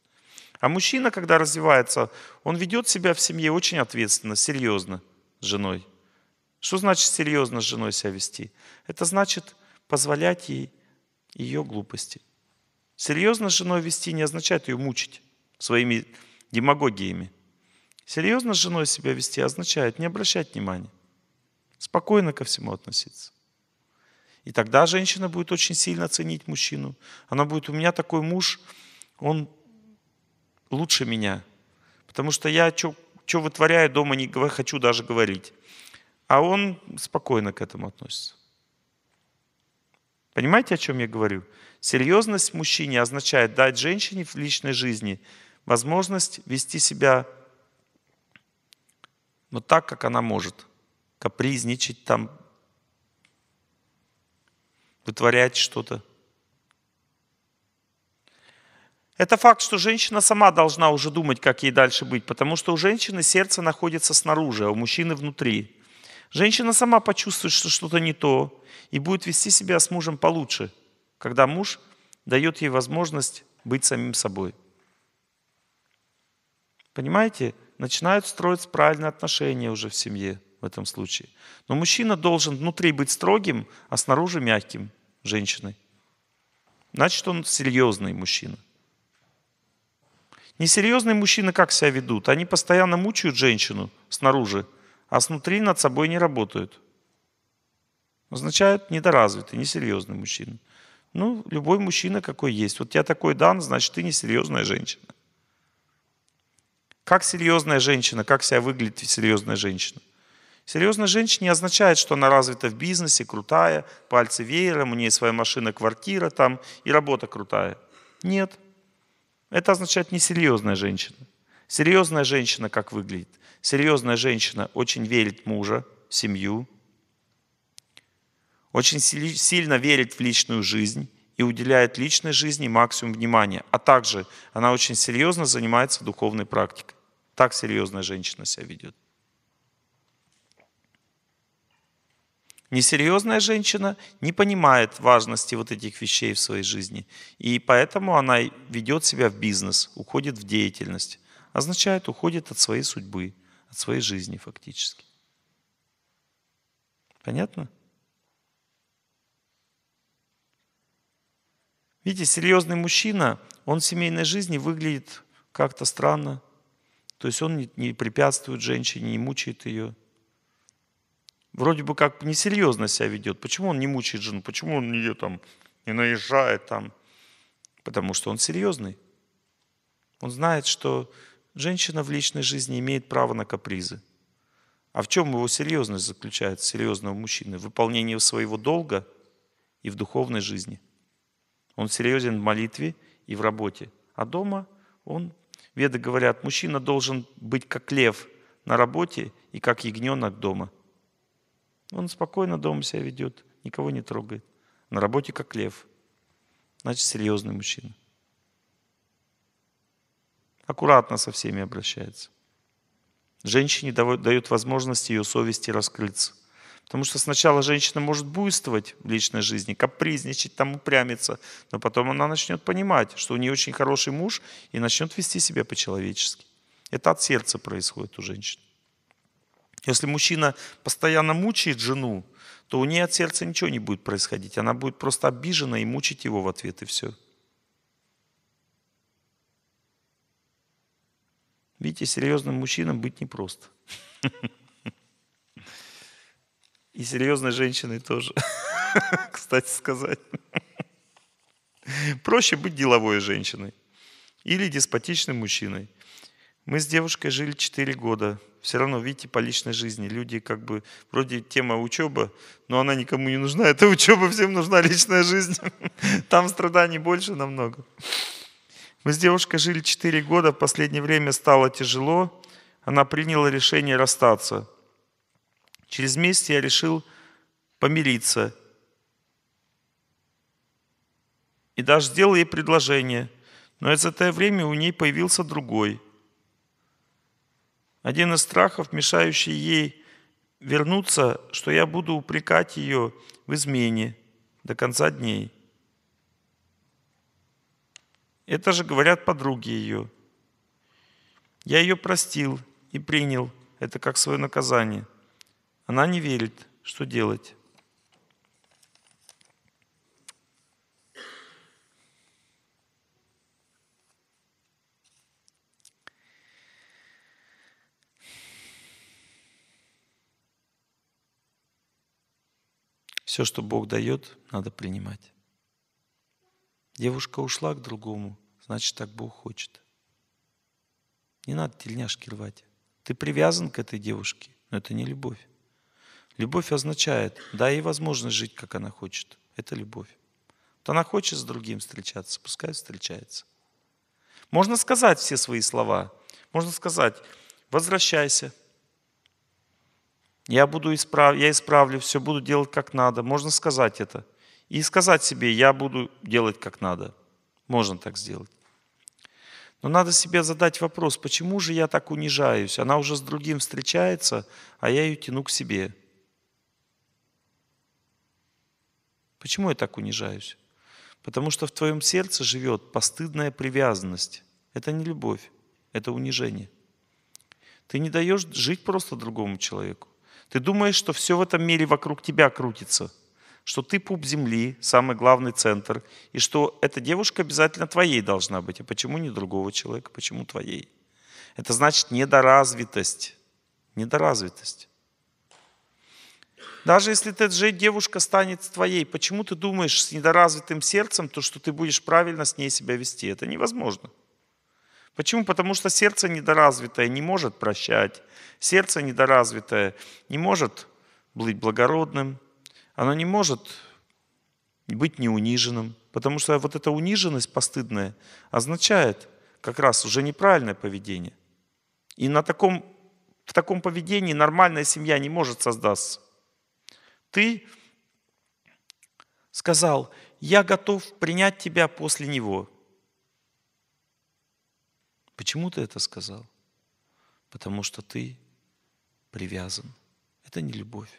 А мужчина, когда развивается, он ведет себя в семье очень ответственно, серьезно с женой. Что значит серьезно с женой себя вести? Это значит позволять ей ее глупости. Серьезно с женой вести не означает ее мучить своими демагогиями. Серьезно с женой себя вести означает не обращать внимания, спокойно ко всему относиться. И тогда женщина будет очень сильно ценить мужчину. Она будет, у меня такой муж, он лучше меня. Потому что я что вытворяю дома, не хочу даже говорить. А он спокойно к этому относится. Понимаете, о чем я говорю? Серьезность мужчине означает дать женщине в личной жизни возможность вести себя вот так, как она может. Капризничать там, вытворять что-то. Это факт, что женщина сама должна уже думать, как ей дальше быть, потому что у женщины сердце находится снаружи, а у мужчины внутри. Женщина сама почувствует, что что-то не то, и будет вести себя с мужем получше, когда муж дает ей возможность быть самим собой. Понимаете? Начинают строить правильные отношения уже в семье в этом случае. Но мужчина должен внутри быть строгим, а снаружи мягким женщиной. Значит, он серьезный мужчина. Несерьезные мужчины как себя ведут? Они постоянно мучают женщину снаружи, а снутри над собой не работают. Означает недоразвитый, несерьезный мужчина. Ну, любой мужчина какой есть. Вот я такой дан, значит, ты несерьезная женщина. Как серьезная женщина, как себя выглядит серьезная женщина? Серьезная женщина не означает, что она развита в бизнесе, крутая, пальцы веером, у нее своя машина, квартира там и работа крутая. Нет. Это означает несерьезная женщина. Серьезная женщина как выглядит? Серьезная женщина очень верит мужа, семью, очень сильно верит в личную жизнь и уделяет личной жизни максимум внимания. А также она очень серьезно занимается духовной практикой. Так серьезная женщина себя ведет. Несерьезная женщина не понимает важности вот этих вещей в своей жизни. И поэтому она ведет себя в бизнес, уходит в деятельность. Означает, уходит от своей судьбы, от своей жизни фактически. Понятно? Видите, серьезный мужчина, он в семейной жизни выглядит как-то странно. То есть он не препятствует женщине, не мучает ее вроде бы как несерьезно себя ведет. Почему он не мучает жену? Почему он ее там не наезжает там? Потому что он серьезный. Он знает, что женщина в личной жизни имеет право на капризы. А в чем его серьезность заключается, серьезного мужчины? В выполнении своего долга и в духовной жизни. Он серьезен в молитве и в работе. А дома он, веды говорят, мужчина должен быть как лев на работе и как ягненок дома – он спокойно дома себя ведет, никого не трогает. На работе как лев. Значит, серьезный мужчина. Аккуратно со всеми обращается. Женщине дает возможность ее совести раскрыться. Потому что сначала женщина может буйствовать в личной жизни, капризничать, там упрямиться, но потом она начнет понимать, что у нее очень хороший муж и начнет вести себя по-человечески. Это от сердца происходит у женщин. Если мужчина постоянно мучает жену, то у нее от сердца ничего не будет происходить. Она будет просто обижена и мучить его в ответ, и все. Видите, серьезным мужчинам быть непросто. И серьезной женщиной тоже, кстати сказать. Проще быть деловой женщиной или деспотичным мужчиной. Мы с девушкой жили 4 года. Все равно, видите, по личной жизни. Люди как бы, вроде тема учеба, но она никому не нужна. Это учеба, всем нужна личная жизнь. Там страданий больше намного. Мы с девушкой жили 4 года, в последнее время стало тяжело. Она приняла решение расстаться. Через месяц я решил помириться. И даже сделал ей предложение. Но за это время у ней появился другой – один из страхов, мешающий ей вернуться, что я буду упрекать ее в измене до конца дней. Это же говорят подруги ее. Я ее простил и принял это как свое наказание. Она не верит, что делать. Все, что Бог дает, надо принимать. Девушка ушла к другому, значит, так Бог хочет. Не надо тельняшки рвать. Ты привязан к этой девушке, но это не любовь. Любовь означает, дай ей возможность жить, как она хочет. Это любовь. Вот она хочет с другим встречаться, пускай встречается. Можно сказать все свои слова. Можно сказать, возвращайся, я, буду исправ... я исправлю все, буду делать как надо. Можно сказать это. И сказать себе, я буду делать как надо. Можно так сделать. Но надо себе задать вопрос, почему же я так унижаюсь? Она уже с другим встречается, а я ее тяну к себе. Почему я так унижаюсь? Потому что в твоем сердце живет постыдная привязанность. Это не любовь, это унижение. Ты не даешь жить просто другому человеку. Ты думаешь, что все в этом мире вокруг тебя крутится, что ты пуп земли, самый главный центр, и что эта девушка обязательно твоей должна быть. А почему не другого человека? Почему твоей? Это значит недоразвитость. Недоразвитость. Даже если эта же девушка станет твоей, почему ты думаешь с недоразвитым сердцем, то, что ты будешь правильно с ней себя вести? Это невозможно. Почему? Потому что сердце недоразвитое не может прощать, сердце недоразвитое не может быть благородным, оно не может быть неуниженным, потому что вот эта униженность постыдная означает как раз уже неправильное поведение. И на таком, в таком поведении нормальная семья не может создаться. Ты сказал, я готов принять тебя после него – Почему ты это сказал? Потому что ты привязан. Это не любовь.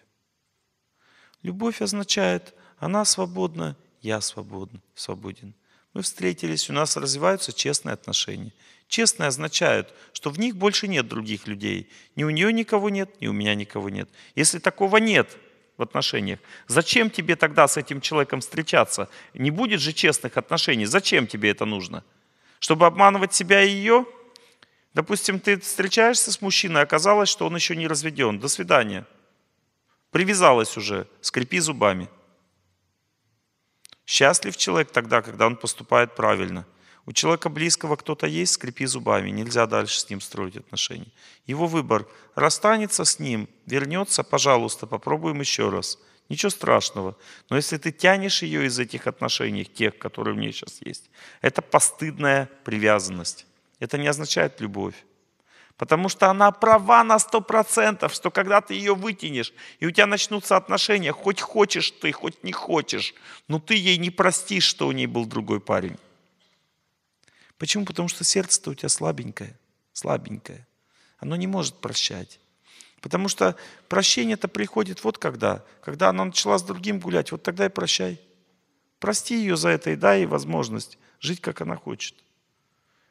Любовь означает, она свободна, я свободен, свободен. Мы встретились, у нас развиваются честные отношения. Честные означают, что в них больше нет других людей. Ни у нее никого нет, ни у меня никого нет. Если такого нет в отношениях, зачем тебе тогда с этим человеком встречаться? Не будет же честных отношений. Зачем тебе это нужно? Чтобы обманывать себя и ее, допустим, ты встречаешься с мужчиной, оказалось, что он еще не разведен. До свидания. Привязалась уже, скрипи зубами. Счастлив человек тогда, когда он поступает правильно. У человека близкого кто-то есть, скрипи зубами, нельзя дальше с ним строить отношения. Его выбор – расстанется с ним, вернется, пожалуйста, попробуем еще раз – Ничего страшного. Но если ты тянешь ее из этих отношений, тех, которые у нее сейчас есть, это постыдная привязанность. Это не означает любовь. Потому что она права на сто процентов, что когда ты ее вытянешь, и у тебя начнутся отношения, хоть хочешь ты, хоть не хочешь, но ты ей не простишь, что у ней был другой парень. Почему? Потому что сердце-то у тебя слабенькое, слабенькое. Оно не может прощать. Потому что прощение это приходит вот когда. Когда она начала с другим гулять, вот тогда и прощай. Прости ее за это и дай ей возможность жить, как она хочет.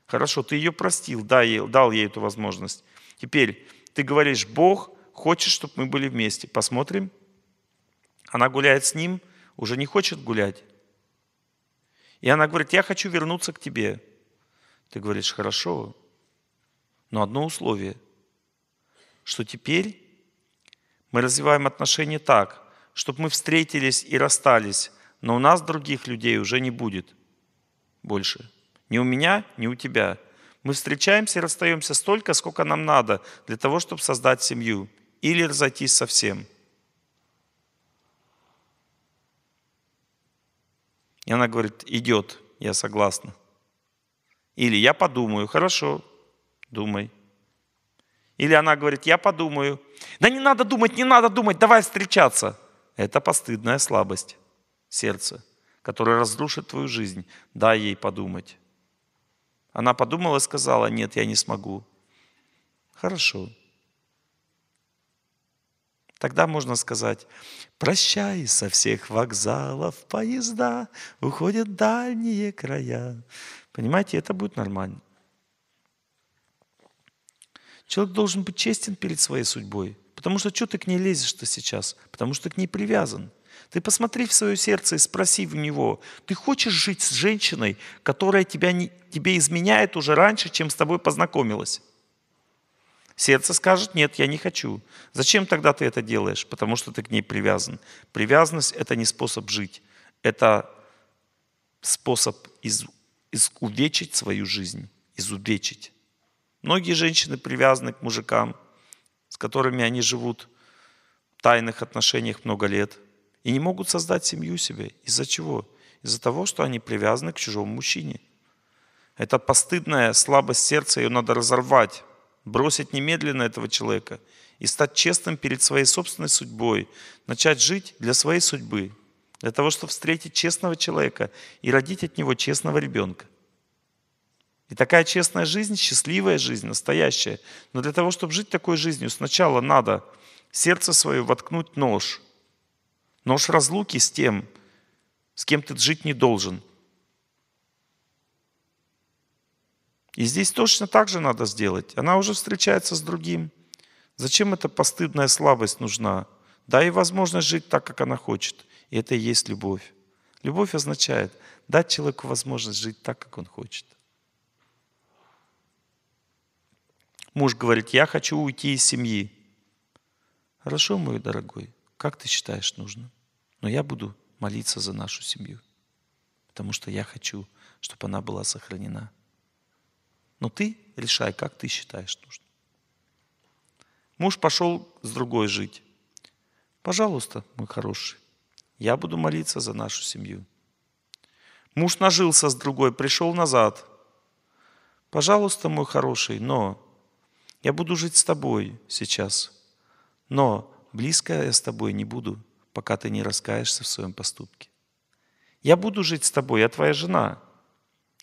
Хорошо, ты ее простил, дай ей, дал ей эту возможность. Теперь ты говоришь, Бог хочет, чтобы мы были вместе. Посмотрим. Она гуляет с ним, уже не хочет гулять. И она говорит, я хочу вернуться к тебе. Ты говоришь, хорошо, но одно условие – что теперь мы развиваем отношения так, чтобы мы встретились и расстались, но у нас других людей уже не будет больше. Ни у меня, ни у тебя. Мы встречаемся и расстаемся столько, сколько нам надо для того, чтобы создать семью или разойтись совсем. И она говорит, идет, я согласна. Или я подумаю, хорошо, думай. Или она говорит, я подумаю. Да не надо думать, не надо думать, давай встречаться. Это постыдная слабость сердца, которая разрушит твою жизнь. Дай ей подумать. Она подумала и сказала, нет, я не смогу. Хорошо. Тогда можно сказать, прощай со всех вокзалов поезда, уходят дальние края. Понимаете, это будет нормально. Человек должен быть честен перед своей судьбой, потому что что ты к ней лезешь-то сейчас? Потому что ты к ней привязан. Ты посмотри в свое сердце и спроси в него, ты хочешь жить с женщиной, которая тебя не, тебе изменяет уже раньше, чем с тобой познакомилась? Сердце скажет, нет, я не хочу. Зачем тогда ты это делаешь? Потому что ты к ней привязан. Привязанность – это не способ жить. Это способ из, изувечить свою жизнь, изувечить. Многие женщины привязаны к мужикам, с которыми они живут в тайных отношениях много лет, и не могут создать семью себе. Из-за чего? Из-за того, что они привязаны к чужому мужчине. Это постыдная слабость сердца, ее надо разорвать, бросить немедленно этого человека и стать честным перед своей собственной судьбой, начать жить для своей судьбы, для того, чтобы встретить честного человека и родить от него честного ребенка. И такая честная жизнь, счастливая жизнь, настоящая. Но для того, чтобы жить такой жизнью, сначала надо сердце свое воткнуть нож. Нож разлуки с тем, с кем ты жить не должен. И здесь точно так же надо сделать. Она уже встречается с другим. Зачем эта постыдная слабость нужна? Дай ей возможность жить так, как она хочет. И это и есть любовь. Любовь означает дать человеку возможность жить так, как он хочет. Муж говорит, я хочу уйти из семьи. Хорошо, мой дорогой, как ты считаешь нужно? Но я буду молиться за нашу семью, потому что я хочу, чтобы она была сохранена. Но «Ну ты решай, как ты считаешь нужно. Муж пошел с другой жить. Пожалуйста, мой хороший, я буду молиться за нашу семью. Муж нажился с другой, пришел назад. Пожалуйста, мой хороший, но я буду жить с тобой сейчас, но близко я с тобой не буду, пока ты не раскаешься в своем поступке. Я буду жить с тобой, я твоя жена.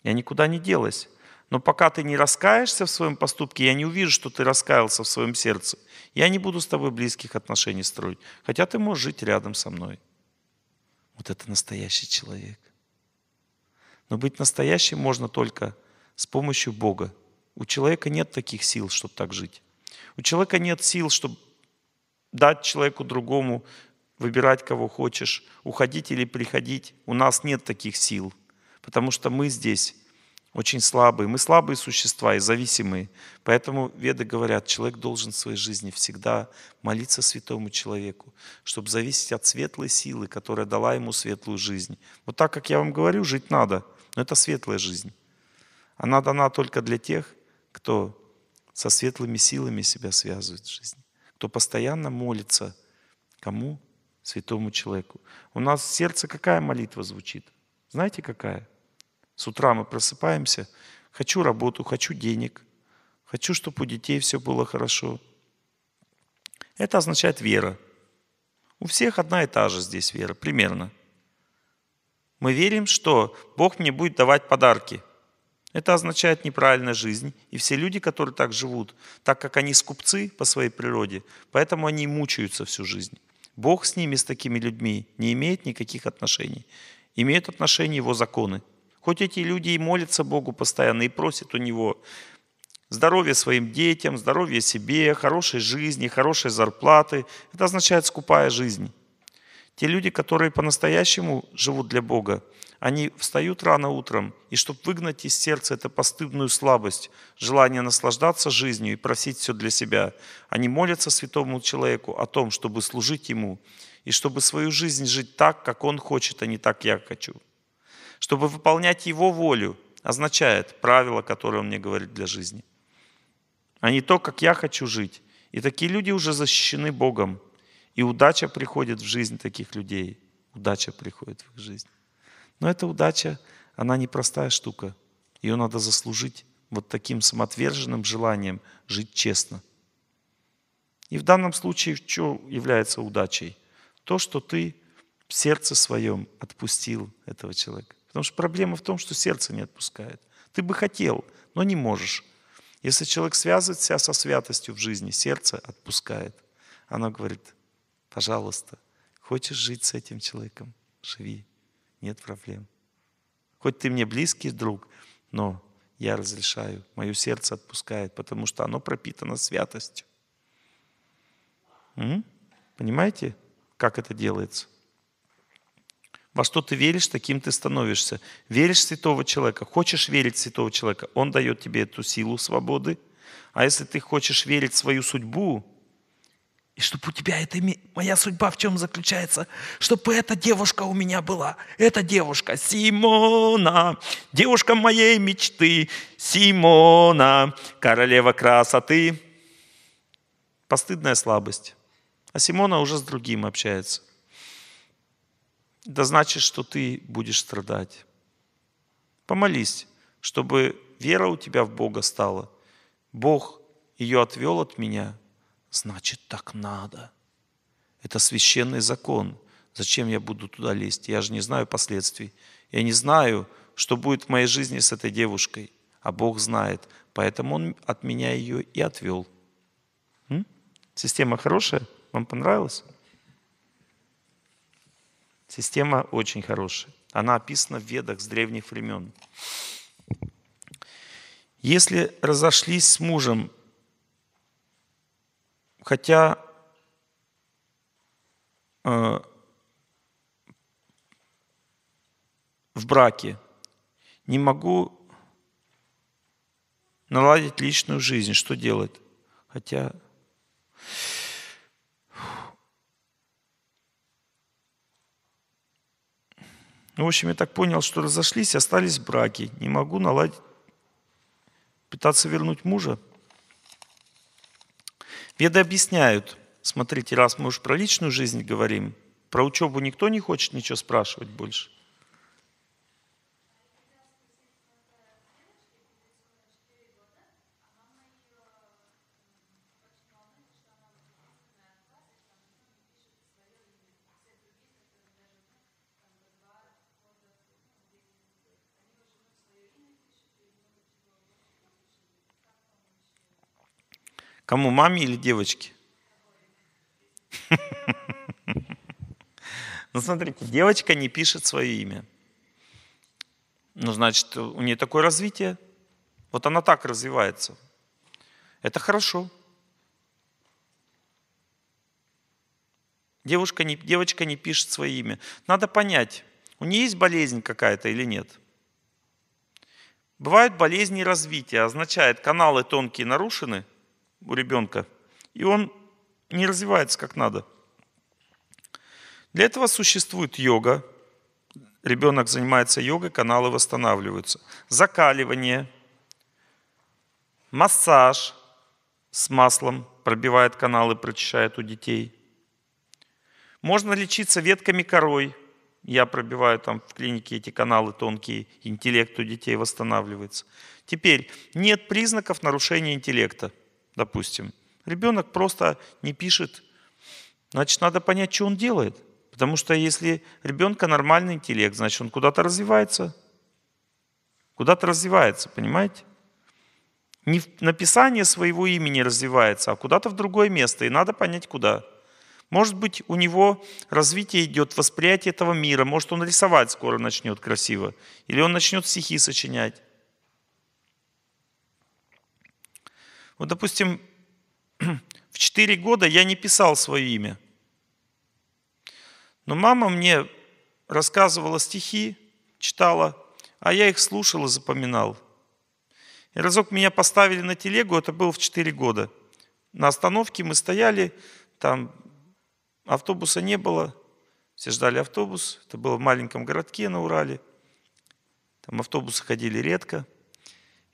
Я никуда не делась. Но пока ты не раскаешься в своем поступке, я не увижу, что ты раскаялся в своем сердце. Я не буду с тобой близких отношений строить. Хотя ты можешь жить рядом со мной. Вот это настоящий человек. Но быть настоящим можно только с помощью Бога. У человека нет таких сил, чтобы так жить. У человека нет сил, чтобы дать человеку другому выбирать, кого хочешь, уходить или приходить. У нас нет таких сил, потому что мы здесь очень слабые. Мы слабые существа и зависимые. Поэтому веды говорят, человек должен в своей жизни всегда молиться святому человеку, чтобы зависеть от светлой силы, которая дала ему светлую жизнь. Вот так, как я вам говорю, жить надо, но это светлая жизнь. Она дана только для тех, кто со светлыми силами себя связывает в жизни, кто постоянно молится кому? Святому человеку. У нас в сердце какая молитва звучит? Знаете, какая? С утра мы просыпаемся, хочу работу, хочу денег, хочу, чтобы у детей все было хорошо. Это означает вера. У всех одна и та же здесь вера, примерно. Мы верим, что Бог мне будет давать подарки – это означает неправильная жизнь, и все люди, которые так живут, так как они скупцы по своей природе, поэтому они мучаются всю жизнь. Бог с ними, с такими людьми, не имеет никаких отношений. Имеют отношение его законы. Хоть эти люди и молятся Богу постоянно, и просят у него здоровья своим детям, здоровья себе, хорошей жизни, хорошей зарплаты. Это означает скупая жизнь. Те люди, которые по-настоящему живут для Бога, они встают рано утром, и чтобы выгнать из сердца эту постыдную слабость, желание наслаждаться жизнью и просить все для себя, они молятся святому человеку о том, чтобы служить ему, и чтобы свою жизнь жить так, как он хочет, а не так я хочу. Чтобы выполнять его волю означает правило, которое он мне говорит для жизни, а не то, как я хочу жить. И такие люди уже защищены Богом. И удача приходит в жизнь таких людей. Удача приходит в их жизнь. Но эта удача, она непростая штука. Ее надо заслужить вот таким самоотверженным желанием жить честно. И в данном случае что является удачей? То, что ты в сердце своем отпустил этого человека. Потому что проблема в том, что сердце не отпускает. Ты бы хотел, но не можешь. Если человек связывает себя со святостью в жизни, сердце отпускает. Оно говорит, пожалуйста, хочешь жить с этим человеком, живи. Нет проблем. Хоть ты мне близкий друг, но я разрешаю, мое сердце отпускает, потому что оно пропитано святостью. Понимаете, как это делается? Во что ты веришь, таким ты становишься. Веришь в святого человека, хочешь верить в святого человека, он дает тебе эту силу свободы. А если ты хочешь верить в свою судьбу, и чтобы у тебя это... Моя судьба в чем заключается? Чтобы эта девушка у меня была. Эта девушка. Симона. Девушка моей мечты. Симона. Королева красоты. Постыдная слабость. А Симона уже с другим общается. Это значит, что ты будешь страдать. Помолись, чтобы вера у тебя в Бога стала. Бог ее отвел от меня – значит так надо. Это священный закон. Зачем я буду туда лезть? Я же не знаю последствий. Я не знаю, что будет в моей жизни с этой девушкой. А Бог знает. Поэтому Он от меня ее и отвел. М? Система хорошая? Вам понравилась? Система очень хорошая. Она описана в ведах с древних времен. Если разошлись с мужем Хотя э, в браке не могу наладить личную жизнь. Что делать? Хотя Ну, в общем, я так понял, что разошлись, остались браки. Не могу наладить, пытаться вернуть мужа. Веды объясняют, смотрите, раз мы уж про личную жизнь говорим, про учебу никто не хочет ничего спрашивать больше – Кому, маме или девочке? Ну, смотрите, девочка не пишет свое имя. Ну, значит, у нее такое развитие. Вот она так развивается. Это хорошо. Девушка не, девочка не пишет свое имя. Надо понять, у нее есть болезнь какая-то или нет. Бывают болезни развития, означает, каналы тонкие нарушены – у ребенка, и он не развивается как надо. Для этого существует йога. Ребенок занимается йогой, каналы восстанавливаются. Закаливание, массаж с маслом пробивает каналы, прочищает у детей. Можно лечиться ветками корой. Я пробиваю там в клинике эти каналы тонкие, интеллект у детей восстанавливается. Теперь нет признаков нарушения интеллекта – допустим. Ребенок просто не пишет. Значит, надо понять, что он делает. Потому что если ребенка нормальный интеллект, значит, он куда-то развивается. Куда-то развивается, понимаете? Не в написание своего имени развивается, а куда-то в другое место. И надо понять, куда. Может быть, у него развитие идет, восприятие этого мира. Может, он рисовать скоро начнет красиво. Или он начнет стихи сочинять. Вот, допустим, в 4 года я не писал свое имя. Но мама мне рассказывала стихи, читала, а я их слушал и запоминал. И разок меня поставили на телегу, это было в 4 года. На остановке мы стояли, там автобуса не было, все ждали автобус. Это было в маленьком городке на Урале. Там автобусы ходили редко.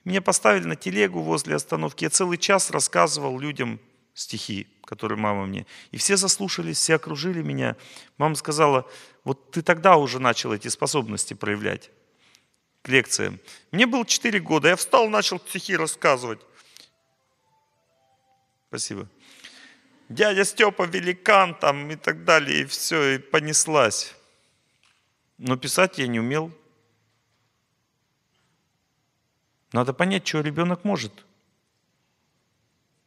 Меня поставили на телегу возле остановки. Я целый час рассказывал людям стихи, которые мама мне. И все заслушались, все окружили меня. Мама сказала, вот ты тогда уже начал эти способности проявлять к лекциям. Мне было 4 года, я встал, начал стихи рассказывать. Спасибо. Дядя Степа великан там и так далее, и все, и понеслась. Но писать я не умел, Надо понять, чего ребенок может.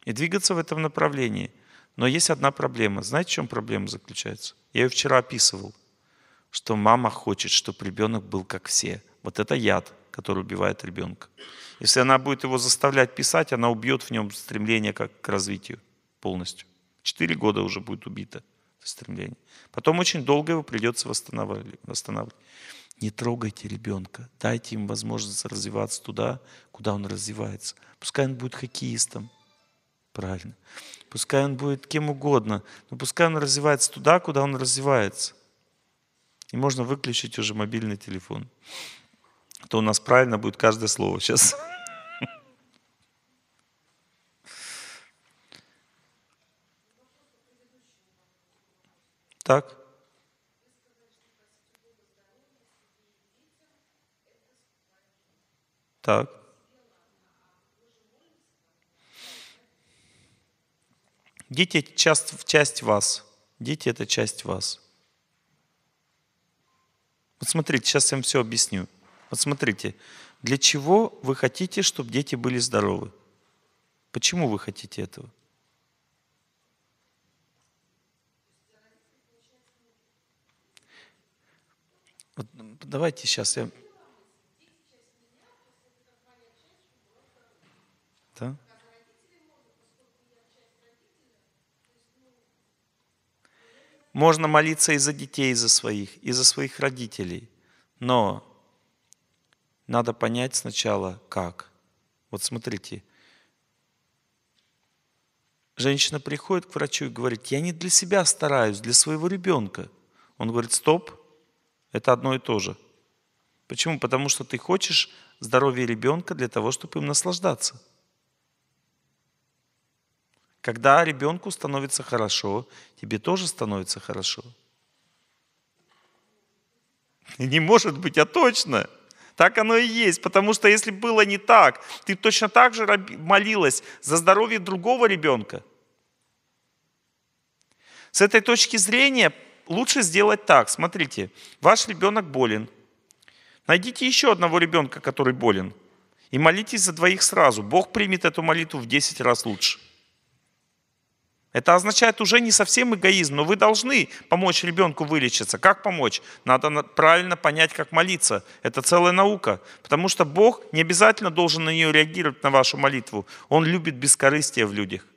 И двигаться в этом направлении. Но есть одна проблема. Знаете, в чем проблема заключается? Я ее вчера описывал, что мама хочет, чтобы ребенок был как все. Вот это яд, который убивает ребенка. Если она будет его заставлять писать, она убьет в нем стремление как к развитию полностью. Четыре года уже будет убито стремление. Потом очень долго его придется восстанавливать. Не трогайте ребенка, дайте им возможность развиваться туда, куда он развивается. Пускай он будет хоккеистом, правильно. Пускай он будет кем угодно, но пускай он развивается туда, куда он развивается. И можно выключить уже мобильный телефон. А то у нас правильно будет каждое слово сейчас. Так? Так. Дети – часть, часть вас. Дети – это часть вас. Вот смотрите, сейчас я вам все объясню. Вот смотрите, для чего вы хотите, чтобы дети были здоровы? Почему вы хотите этого? Вот давайте сейчас я Да? Можно молиться и за детей, и за своих, и за своих родителей. Но надо понять сначала, как. Вот смотрите, женщина приходит к врачу и говорит, я не для себя стараюсь, для своего ребенка. Он говорит, стоп, это одно и то же. Почему? Потому что ты хочешь здоровья ребенка для того, чтобы им наслаждаться. Когда ребенку становится хорошо, тебе тоже становится хорошо. Не может быть, а точно. Так оно и есть, потому что если было не так, ты точно так же молилась за здоровье другого ребенка. С этой точки зрения лучше сделать так. Смотрите, ваш ребенок болен. Найдите еще одного ребенка, который болен. И молитесь за двоих сразу. Бог примет эту молитву в 10 раз лучше. Это означает уже не совсем эгоизм, но вы должны помочь ребенку вылечиться. Как помочь? Надо правильно понять, как молиться. Это целая наука. Потому что Бог не обязательно должен на нее реагировать, на вашу молитву. Он любит бескорыстие в людях.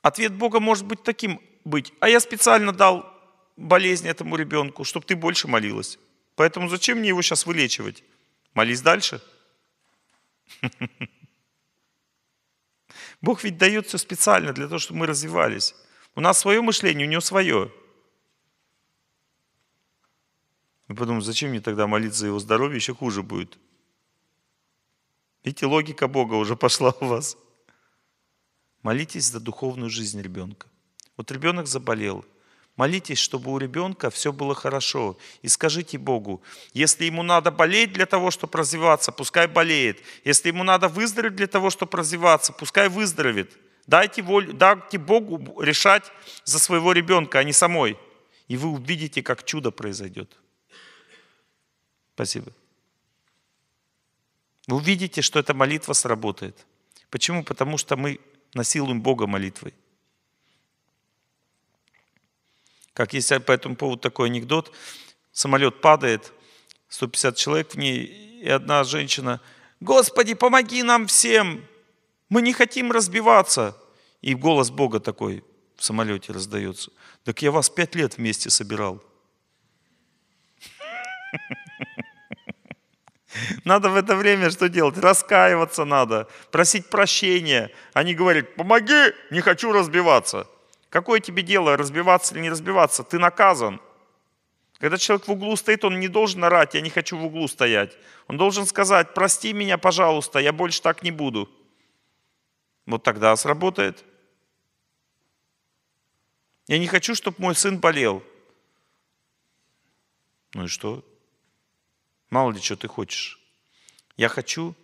Ответ Бога может быть таким быть. А я специально дал болезнь этому ребенку, чтобы ты больше молилась. Поэтому зачем мне его сейчас вылечивать? Молись дальше. Бог ведь дает все специально для того, чтобы мы развивались. У нас свое мышление, у него свое. Мы подумаем, зачем мне тогда молиться за его здоровье, еще хуже будет. Видите, логика Бога уже пошла у вас. Молитесь за духовную жизнь ребенка. Вот ребенок заболел, Молитесь, чтобы у ребенка все было хорошо. И скажите Богу, если ему надо болеть для того, чтобы развиваться, пускай болеет. Если ему надо выздороветь для того, чтобы развиваться, пускай выздоровеет. Дайте, волю, дайте Богу решать за своего ребенка, а не самой. И вы увидите, как чудо произойдет. Спасибо. Вы увидите, что эта молитва сработает. Почему? Потому что мы насилуем Бога молитвой. Как есть по этому поводу такой анекдот. Самолет падает, 150 человек в ней, и одна женщина, «Господи, помоги нам всем! Мы не хотим разбиваться!» И голос Бога такой в самолете раздается. «Так я вас пять лет вместе собирал». Надо в это время что делать? Раскаиваться надо, просить прощения. Они говорят, помоги, не хочу разбиваться. Какое тебе дело, разбиваться или не разбиваться? Ты наказан. Когда человек в углу стоит, он не должен орать, я не хочу в углу стоять. Он должен сказать, прости меня, пожалуйста, я больше так не буду. Вот тогда сработает. Я не хочу, чтобы мой сын болел. Ну и что? Мало ли, что ты хочешь. Я хочу,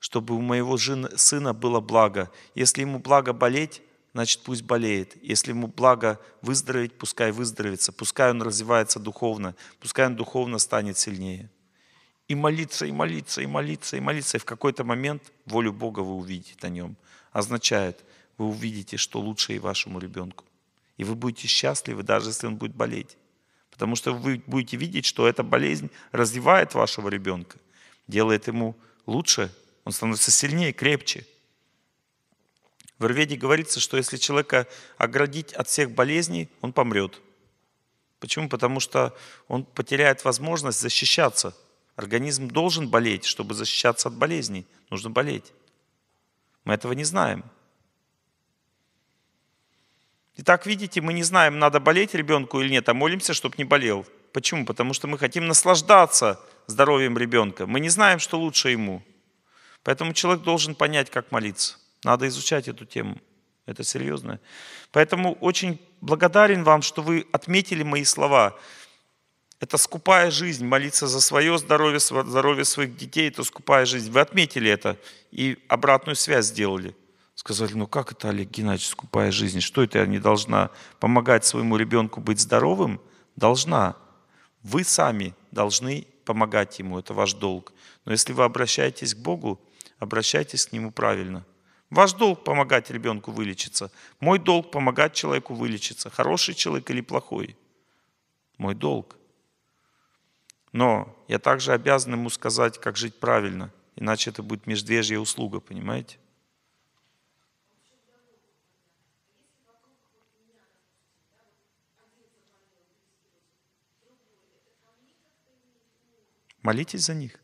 чтобы у моего сына было благо. Если ему благо болеть, значит, пусть болеет. Если ему благо выздороветь, пускай выздоровится. Пускай он развивается духовно, пускай он духовно станет сильнее. И молиться, и молиться, и молиться, и молиться. И в какой-то момент волю Бога вы увидите на нем. Означает, вы увидите, что лучше и вашему ребенку. И вы будете счастливы, даже если он будет болеть. Потому что вы будете видеть, что эта болезнь развивает вашего ребенка, делает ему лучше, он становится сильнее, крепче – в Ирведе говорится, что если человека оградить от всех болезней, он помрет. Почему? Потому что он потеряет возможность защищаться. Организм должен болеть, чтобы защищаться от болезней. Нужно болеть. Мы этого не знаем. Итак, видите, мы не знаем, надо болеть ребенку или нет, а молимся, чтобы не болел. Почему? Потому что мы хотим наслаждаться здоровьем ребенка. Мы не знаем, что лучше ему. Поэтому человек должен понять, как молиться. Надо изучать эту тему. Это серьезно. Поэтому очень благодарен вам, что вы отметили мои слова. Это скупая жизнь, молиться за свое здоровье, здоровье своих детей, это скупая жизнь. Вы отметили это и обратную связь сделали. Сказали, ну как это, Олег Геннадьевич, скупая жизнь? Что это я не должна помогать своему ребенку быть здоровым? Должна. Вы сами должны помогать ему, это ваш долг. Но если вы обращаетесь к Богу, обращайтесь к Нему правильно – Ваш долг – помогать ребенку вылечиться. Мой долг – помогать человеку вылечиться. Хороший человек или плохой. Мой долг. Но я также обязан ему сказать, как жить правильно. Иначе это будет междвежья услуга, понимаете? Молитесь за них.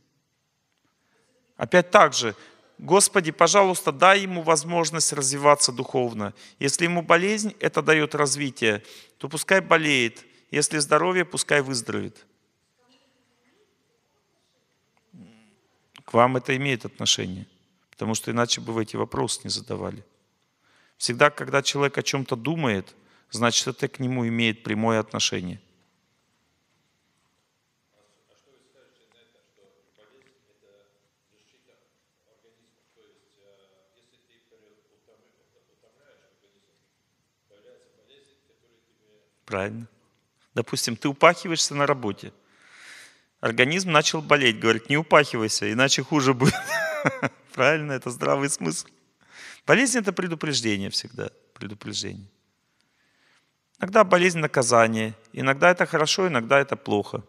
Опять так же, Господи, пожалуйста, дай ему возможность развиваться духовно. Если ему болезнь, это дает развитие, то пускай болеет. Если здоровье, пускай выздоровеет. К вам это имеет отношение, потому что иначе бы вы эти вопросы не задавали. Всегда, когда человек о чем-то думает, значит, это к нему имеет прямое отношение – Правильно. Допустим, ты упахиваешься на работе. Организм начал болеть, говорит, не упахивайся, иначе хуже будет. Правильно, это здравый смысл. Болезнь – это предупреждение всегда, предупреждение. Иногда болезнь – наказание, иногда это хорошо, иногда это плохо.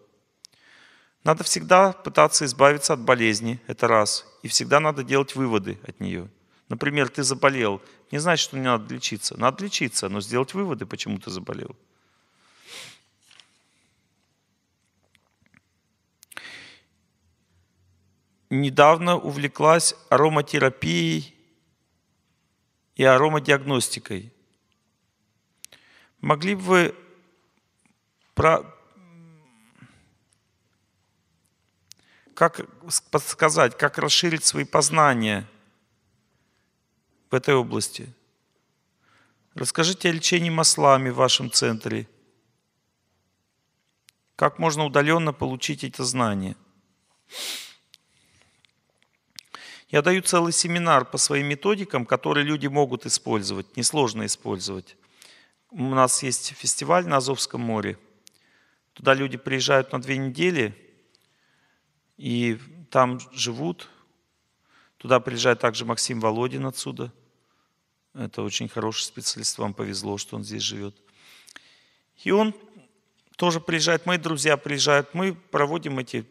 Надо всегда пытаться избавиться от болезни, это раз, и всегда надо делать выводы от нее. Например, ты заболел, не значит, что не надо лечиться. Надо лечиться, но сделать выводы, почему ты заболел – недавно увлеклась ароматерапией и аромадиагностикой. Могли бы вы про... как подсказать, как расширить свои познания в этой области? Расскажите о лечении маслами в вашем центре. Как можно удаленно получить это знание? Я даю целый семинар по своим методикам, которые люди могут использовать, несложно использовать. У нас есть фестиваль на Азовском море. Туда люди приезжают на две недели и там живут. Туда приезжает также Максим Володин отсюда. Это очень хороший специалист, вам повезло, что он здесь живет. И он тоже приезжает, мои друзья приезжают, мы проводим эти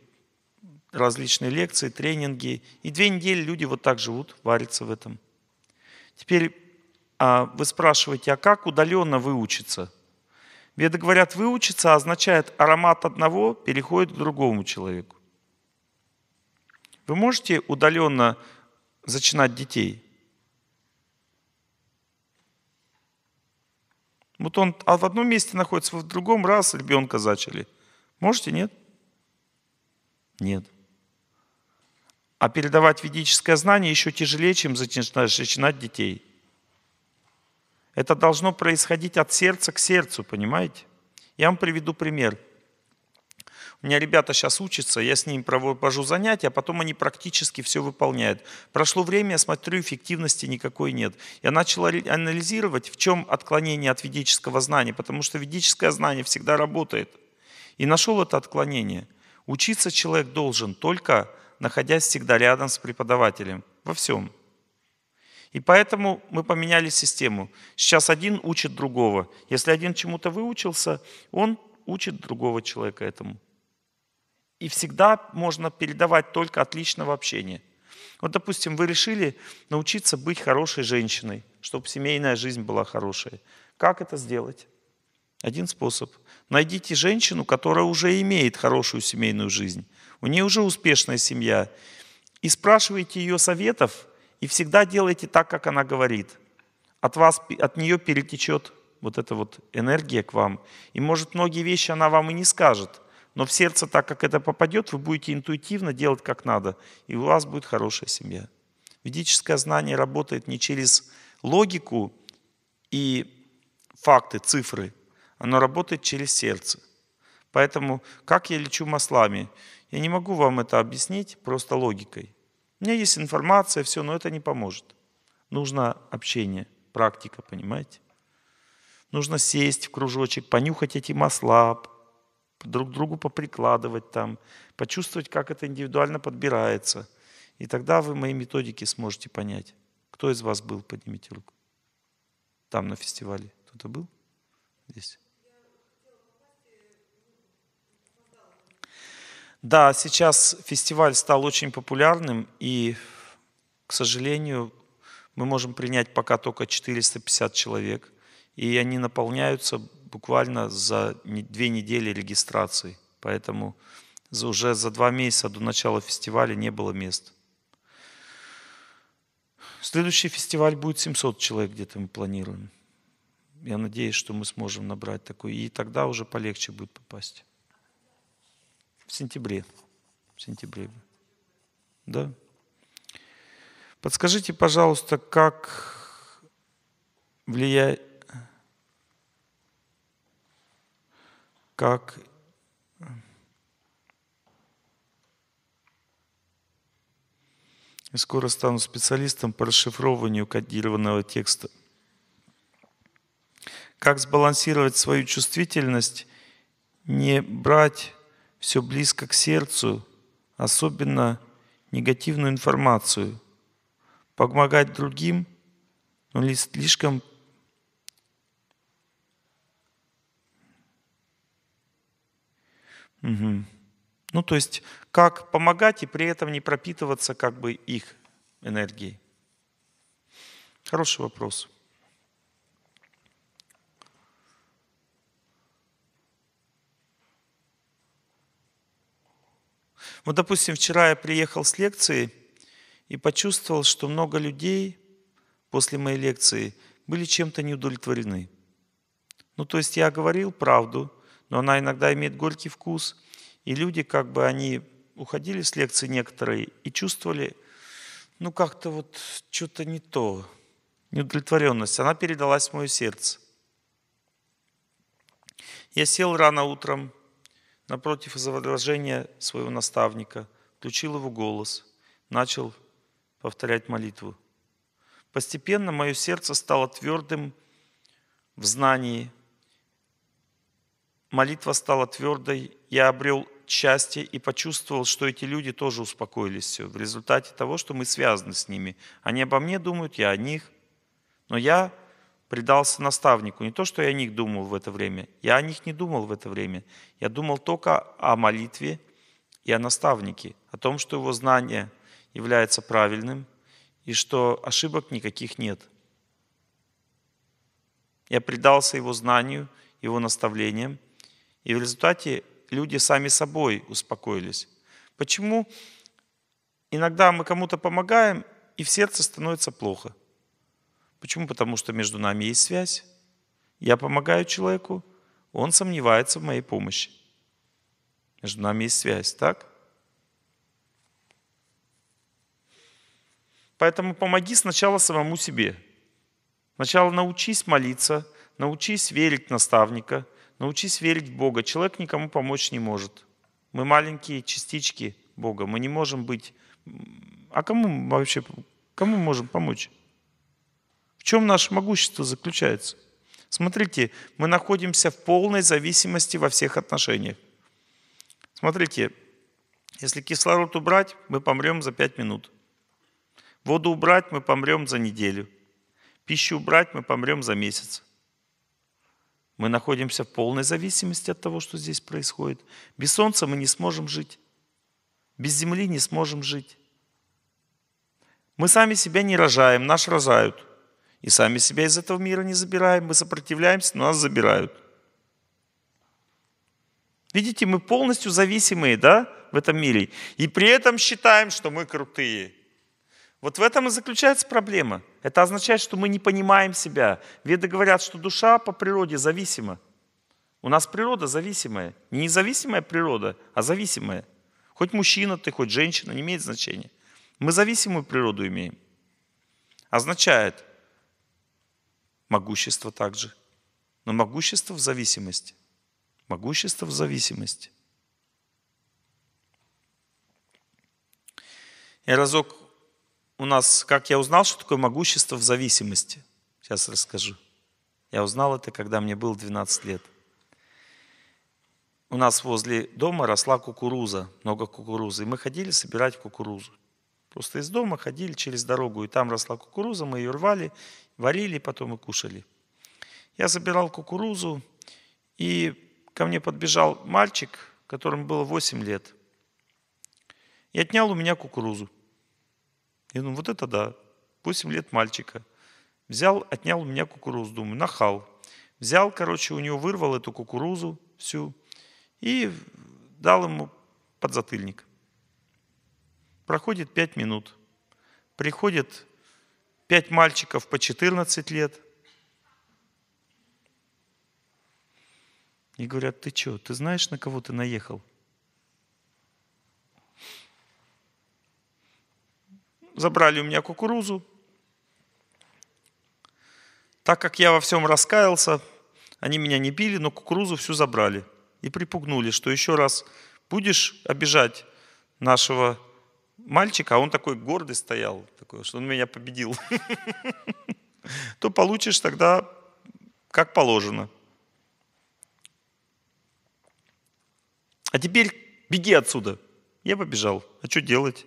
различные лекции, тренинги. И две недели люди вот так живут, варятся в этом. Теперь а, вы спрашиваете, а как удаленно выучиться? Веды говорят, выучиться означает аромат одного переходит к другому человеку. Вы можете удаленно зачинать детей? Вот он а в одном месте находится, в другом раз ребенка зачали. Можете, нет? Нет. А передавать ведическое знание еще тяжелее, чем зачинать детей. Это должно происходить от сердца к сердцу, понимаете? Я вам приведу пример. У меня ребята сейчас учатся, я с ними провожу занятия, а потом они практически все выполняют. Прошло время, я смотрю, эффективности никакой нет. Я начал анализировать, в чем отклонение от ведического знания, потому что ведическое знание всегда работает. И нашел это отклонение. Учиться человек должен только находясь всегда рядом с преподавателем во всем. И поэтому мы поменяли систему. Сейчас один учит другого. Если один чему-то выучился, он учит другого человека этому. И всегда можно передавать только от личного общения. Вот, допустим, вы решили научиться быть хорошей женщиной, чтобы семейная жизнь была хорошая. Как это сделать? Один способ. Найдите женщину, которая уже имеет хорошую семейную жизнь у нее уже успешная семья. И спрашивайте ее советов, и всегда делайте так, как она говорит. От вас, от нее перетечет вот эта вот энергия к вам. И, может, многие вещи она вам и не скажет, но в сердце, так как это попадет, вы будете интуитивно делать как надо, и у вас будет хорошая семья. Ведическое знание работает не через логику и факты, цифры, оно работает через сердце. Поэтому как я лечу маслами? Я не могу вам это объяснить просто логикой. У меня есть информация, все, но это не поможет. Нужно общение, практика, понимаете? Нужно сесть в кружочек, понюхать эти масла, друг другу поприкладывать там, почувствовать, как это индивидуально подбирается. И тогда вы мои методики сможете понять. Кто из вас был, поднимите руку. Там на фестивале кто-то был? Здесь. Да, сейчас фестиваль стал очень популярным, и, к сожалению, мы можем принять пока только 450 человек, и они наполняются буквально за две недели регистрации. Поэтому уже за два месяца до начала фестиваля не было мест. Следующий фестиваль будет 700 человек, где-то мы планируем. Я надеюсь, что мы сможем набрать такой. И тогда уже полегче будет попасть. В сентябре. В сентябре. Да? Подскажите, пожалуйста, как влияет как и скоро стану специалистом по расшифрованию кодированного текста. Как сбалансировать свою чувствительность, не брать все близко к сердцу, особенно негативную информацию. Помогать другим, но ли слишком Угу. Ну, то есть, как помогать и при этом не пропитываться как бы их энергией? Хороший вопрос. Вот, допустим, вчера я приехал с лекции и почувствовал, что много людей после моей лекции были чем-то не удовлетворены. Ну, то есть я говорил правду, но она иногда имеет горький вкус, и люди, как бы они уходили с лекции некоторые и чувствовали, ну, как-то вот что-то не то, неудовлетворенность. Она передалась в мое сердце. Я сел рано утром, Напротив изображения своего наставника, включил его голос, начал повторять молитву. Постепенно мое сердце стало твердым в знании. Молитва стала твердой. Я обрел счастье и почувствовал, что эти люди тоже успокоились все в результате того, что мы связаны с ними. Они обо мне думают, я о них. Но я предался наставнику. Не то, что я о них думал в это время. Я о них не думал в это время. Я думал только о молитве и о наставнике, о том, что его знание является правильным и что ошибок никаких нет. Я предался его знанию, его наставлениям, и в результате люди сами собой успокоились. Почему иногда мы кому-то помогаем, и в сердце становится плохо – Почему? Потому что между нами есть связь. Я помогаю человеку, он сомневается в моей помощи. Между нами есть связь, так? Поэтому помоги сначала самому себе. Сначала научись молиться, научись верить в наставника, научись верить в Бога. Человек никому помочь не может. Мы маленькие частички Бога, мы не можем быть... А кому вообще, кому можем помочь? В чем наше могущество заключается? Смотрите, мы находимся в полной зависимости во всех отношениях. Смотрите, если кислород убрать, мы помрем за 5 минут. Воду убрать, мы помрем за неделю. Пищу убрать, мы помрем за месяц. Мы находимся в полной зависимости от того, что здесь происходит. Без солнца мы не сможем жить. Без земли не сможем жить. Мы сами себя не рожаем, нас рожают. И сами себя из этого мира не забираем. Мы сопротивляемся, но нас забирают. Видите, мы полностью зависимые да, в этом мире. И при этом считаем, что мы крутые. Вот в этом и заключается проблема. Это означает, что мы не понимаем себя. Веды говорят, что душа по природе зависима. У нас природа зависимая. Не независимая природа, а зависимая. Хоть мужчина ты, хоть женщина, не имеет значения. Мы зависимую природу имеем. Означает, Могущество также. Но могущество в зависимости. Могущество в зависимости. Я разок у нас, как я узнал, что такое могущество в зависимости. Сейчас расскажу. Я узнал это, когда мне было 12 лет. У нас возле дома росла кукуруза, много кукурузы. И мы ходили собирать кукурузу. Просто из дома ходили через дорогу, и там росла кукуруза, мы ее рвали, варили, потом и кушали. Я забирал кукурузу, и ко мне подбежал мальчик, которому было 8 лет, и отнял у меня кукурузу. Я думаю, вот это да, 8 лет мальчика. Взял, отнял у меня кукурузу, думаю, нахал. Взял, короче, у него вырвал эту кукурузу всю и дал ему подзатыльник. Проходит пять минут. Приходит пять мальчиков по 14 лет. И говорят, ты что, ты знаешь, на кого ты наехал? Забрали у меня кукурузу. Так как я во всем раскаялся, они меня не били, но кукурузу всю забрали. И припугнули, что еще раз будешь обижать нашего мальчик, а он такой гордый стоял, такой, что он меня победил, то получишь тогда как положено. А теперь беги отсюда. Я побежал. А что делать?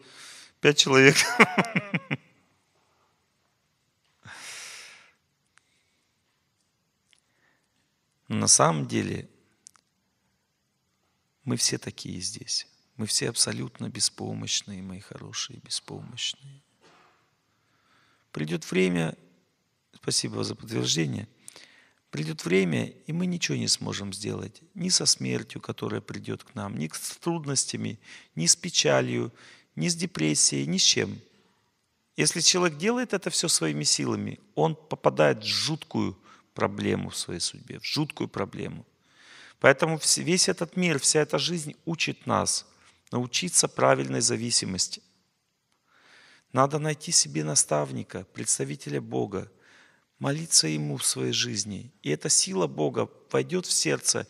Пять человек. На самом деле мы все такие здесь. Мы все абсолютно беспомощные, мои хорошие, беспомощные. Придет время, спасибо за подтверждение, придет время, и мы ничего не сможем сделать. Ни со смертью, которая придет к нам, ни с трудностями, ни с печалью, ни с депрессией, ни с чем. Если человек делает это все своими силами, он попадает в жуткую проблему в своей судьбе, в жуткую проблему. Поэтому весь этот мир, вся эта жизнь учит нас – научиться правильной зависимости. Надо найти себе наставника, представителя Бога, молиться Ему в своей жизни. И эта сила Бога войдет в сердце,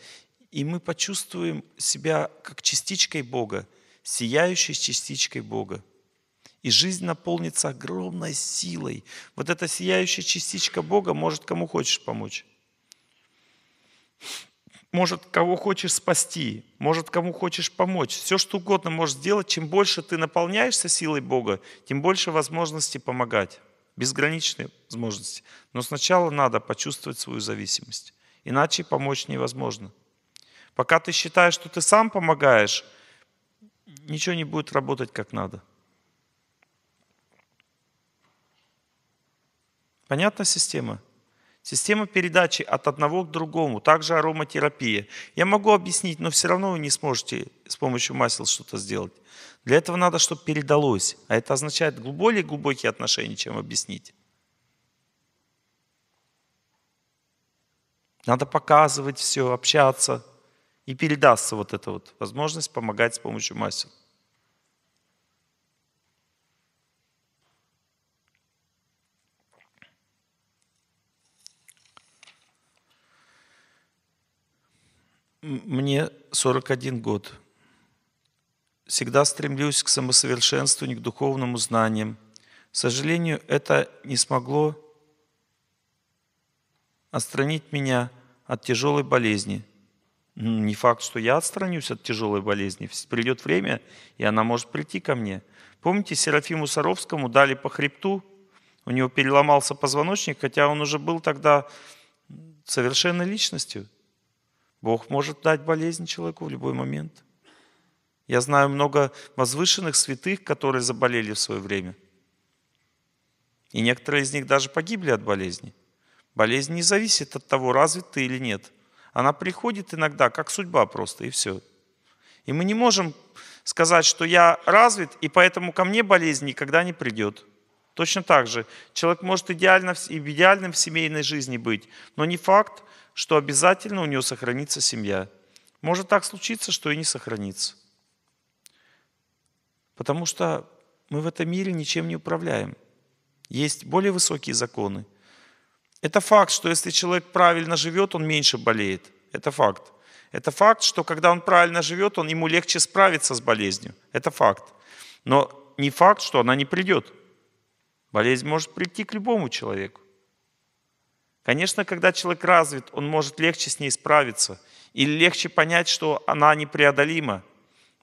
и мы почувствуем себя как частичкой Бога, сияющей частичкой Бога. И жизнь наполнится огромной силой. Вот эта сияющая частичка Бога может кому хочешь помочь может, кого хочешь спасти, может, кому хочешь помочь. Все, что угодно можешь сделать. Чем больше ты наполняешься силой Бога, тем больше возможностей помогать. Безграничные возможности. Но сначала надо почувствовать свою зависимость. Иначе помочь невозможно. Пока ты считаешь, что ты сам помогаешь, ничего не будет работать как надо. Понятна система? Система передачи от одного к другому, также ароматерапия. Я могу объяснить, но все равно вы не сможете с помощью масел что-то сделать. Для этого надо, чтобы передалось. А это означает более глубокие отношения, чем объяснить. Надо показывать все, общаться. И передастся вот эта вот возможность помогать с помощью масел. Мне 41 год. Всегда стремлюсь к самосовершенствованию, к духовному знаниям. К сожалению, это не смогло отстранить меня от тяжелой болезни. Не факт, что я отстранюсь от тяжелой болезни. Придет время, и она может прийти ко мне. Помните, Серафиму Саровскому дали по хребту, у него переломался позвоночник, хотя он уже был тогда совершенной личностью – Бог может дать болезнь человеку в любой момент. Я знаю много возвышенных святых, которые заболели в свое время. И некоторые из них даже погибли от болезни. Болезнь не зависит от того, развит ты или нет. Она приходит иногда, как судьба просто, и все. И мы не можем сказать, что я развит, и поэтому ко мне болезнь никогда не придет. Точно так же. Человек может идеально, идеальным в семейной жизни быть, но не факт, что обязательно у нее сохранится семья. Может так случиться, что и не сохранится. Потому что мы в этом мире ничем не управляем. Есть более высокие законы. Это факт, что если человек правильно живет, он меньше болеет. Это факт. Это факт, что когда он правильно живет, он, ему легче справиться с болезнью. Это факт. Но не факт, что она не придет. Болезнь может прийти к любому человеку. Конечно, когда человек развит, он может легче с ней справиться или легче понять, что она непреодолима.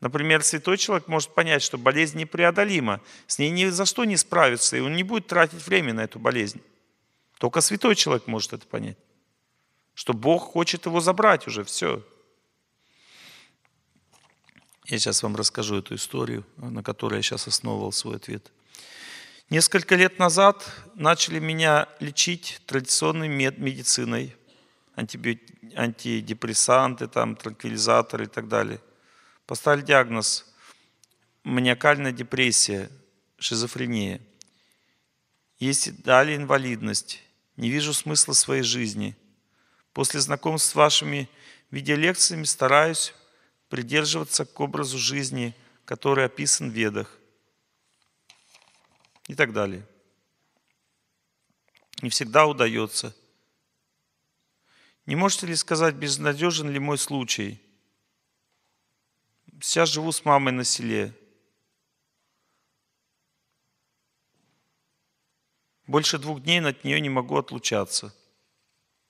Например, святой человек может понять, что болезнь непреодолима, с ней ни за что не справится, и он не будет тратить время на эту болезнь. Только святой человек может это понять, что Бог хочет его забрать уже, все. Я сейчас вам расскажу эту историю, на которой я сейчас основывал свой ответ – Несколько лет назад начали меня лечить традиционной мед медициной, антидепрессанты, там, транквилизаторы и так далее. Поставили диагноз – маниакальная депрессия, шизофрения. Есть дали инвалидность. Не вижу смысла своей жизни. После знакомств с вашими видеолекциями стараюсь придерживаться к образу жизни, который описан в Ведах – и так далее. Не всегда удается. Не можете ли сказать, безнадежен ли мой случай? Сейчас живу с мамой на селе. Больше двух дней от нее не могу отлучаться.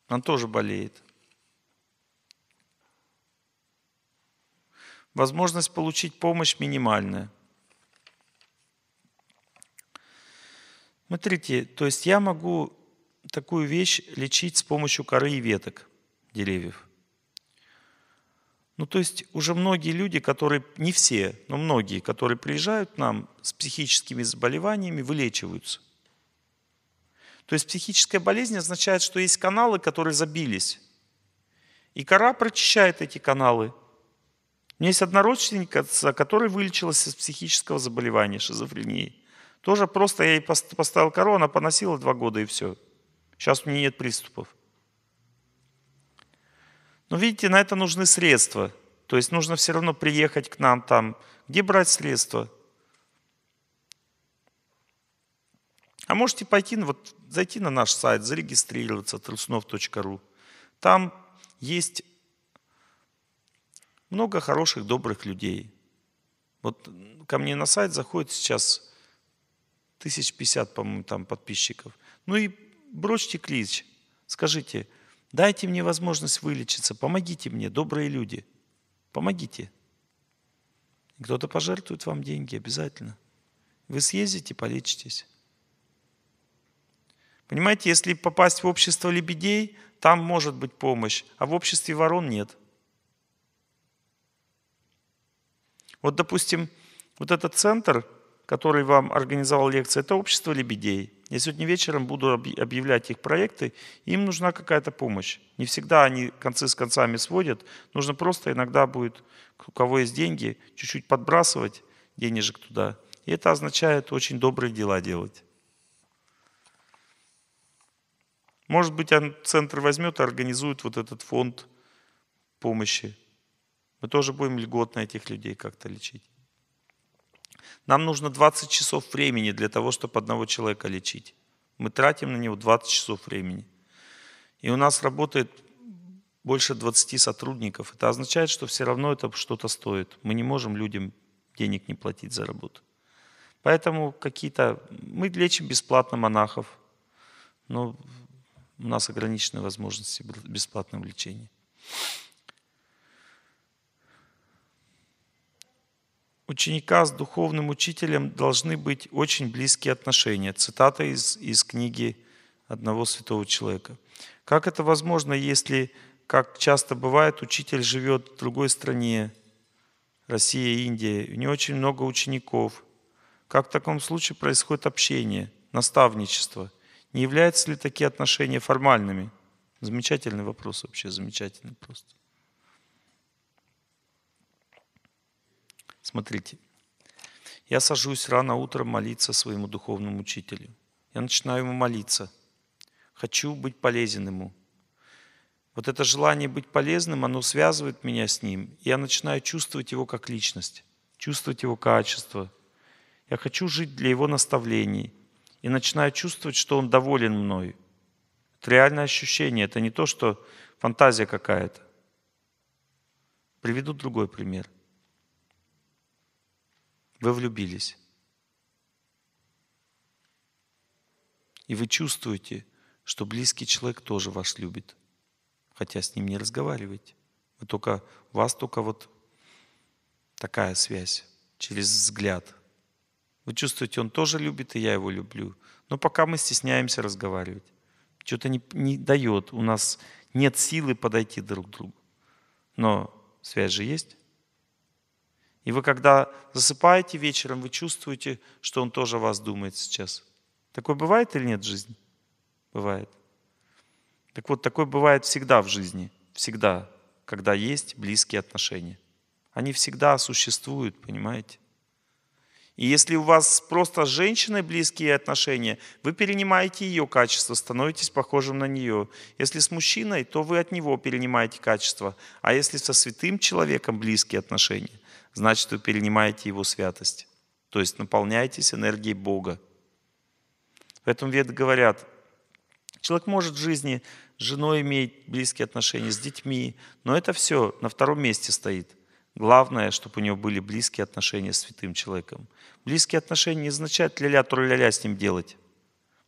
Она тоже болеет. Возможность получить помощь минимальная. Смотрите, то есть я могу такую вещь лечить с помощью коры и веток деревьев. Ну, то есть уже многие люди, которые, не все, но многие, которые приезжают к нам с психическими заболеваниями, вылечиваются. То есть психическая болезнь означает, что есть каналы, которые забились. И кора прочищает эти каналы. У меня есть одна родственница, которая вылечилась из психического заболевания, шизофрении. Тоже просто я ей поставил корону, она поносила два года и все. Сейчас у нее нет приступов. Но видите, на это нужны средства. То есть нужно все равно приехать к нам там. Где брать средства? А можете пойти, вот зайти на наш сайт, зарегистрироваться, труснов.ру. Там есть много хороших, добрых людей. Вот ко мне на сайт заходит сейчас 1050, по-моему, там подписчиков. Ну и бросьте клич, скажите, дайте мне возможность вылечиться, помогите мне, добрые люди, помогите. Кто-то пожертвует вам деньги обязательно. Вы съездите, полечитесь. Понимаете, если попасть в общество лебедей, там может быть помощь, а в обществе ворон нет. Вот, допустим, вот этот центр – который вам организовал лекцию, это общество лебедей. Я сегодня вечером буду объявлять их проекты, им нужна какая-то помощь. Не всегда они концы с концами сводят, нужно просто иногда будет, у кого есть деньги, чуть-чуть подбрасывать денежек туда. И это означает очень добрые дела делать. Может быть, центр возьмет и организует вот этот фонд помощи. Мы тоже будем льготно этих людей как-то лечить. Нам нужно 20 часов времени для того, чтобы одного человека лечить. Мы тратим на него 20 часов времени. И у нас работает больше 20 сотрудников. Это означает, что все равно это что-то стоит. Мы не можем людям денег не платить за работу. Поэтому какие-то... Мы лечим бесплатно монахов, но у нас ограничены возможности бесплатного лечения. ученика с духовным учителем должны быть очень близкие отношения. Цитата из, из книги одного святого человека. Как это возможно, если, как часто бывает, учитель живет в другой стране, Россия, Индия, у него очень много учеников? Как в таком случае происходит общение, наставничество? Не являются ли такие отношения формальными? Замечательный вопрос вообще, замечательный просто. Смотрите, я сажусь рано утром молиться своему духовному учителю. Я начинаю ему молиться. Хочу быть полезен ему. Вот это желание быть полезным, оно связывает меня с ним. я начинаю чувствовать его как личность, чувствовать его качество. Я хочу жить для его наставлений. И начинаю чувствовать, что он доволен мной. Это реальное ощущение. Это не то, что фантазия какая-то. Приведу другой пример – вы влюбились. И вы чувствуете, что близкий человек тоже вас любит, хотя с ним не разговариваете. Вы только, у вас только вот такая связь через взгляд. Вы чувствуете, он тоже любит, и я его люблю. Но пока мы стесняемся разговаривать. Что-то не, не дает. У нас нет силы подойти друг к другу. Но связь же есть. И вы, когда засыпаете вечером, вы чувствуете, что он тоже о вас думает сейчас. Такое бывает или нет в жизни? Бывает. Так вот, такое бывает всегда в жизни. Всегда, когда есть близкие отношения. Они всегда существуют, понимаете? И если у вас просто с женщиной близкие отношения, вы перенимаете ее качество, становитесь похожим на нее. Если с мужчиной, то вы от него перенимаете качество. А если со святым человеком близкие отношения, значит, вы перенимаете Его святость. То есть наполняетесь энергией Бога. Поэтому веды говорят, человек может в жизни с женой иметь близкие отношения, с детьми, но это все на втором месте стоит. Главное, чтобы у него были близкие отношения с святым человеком. Близкие отношения не означает ля-ля, ля-ля с ним делать.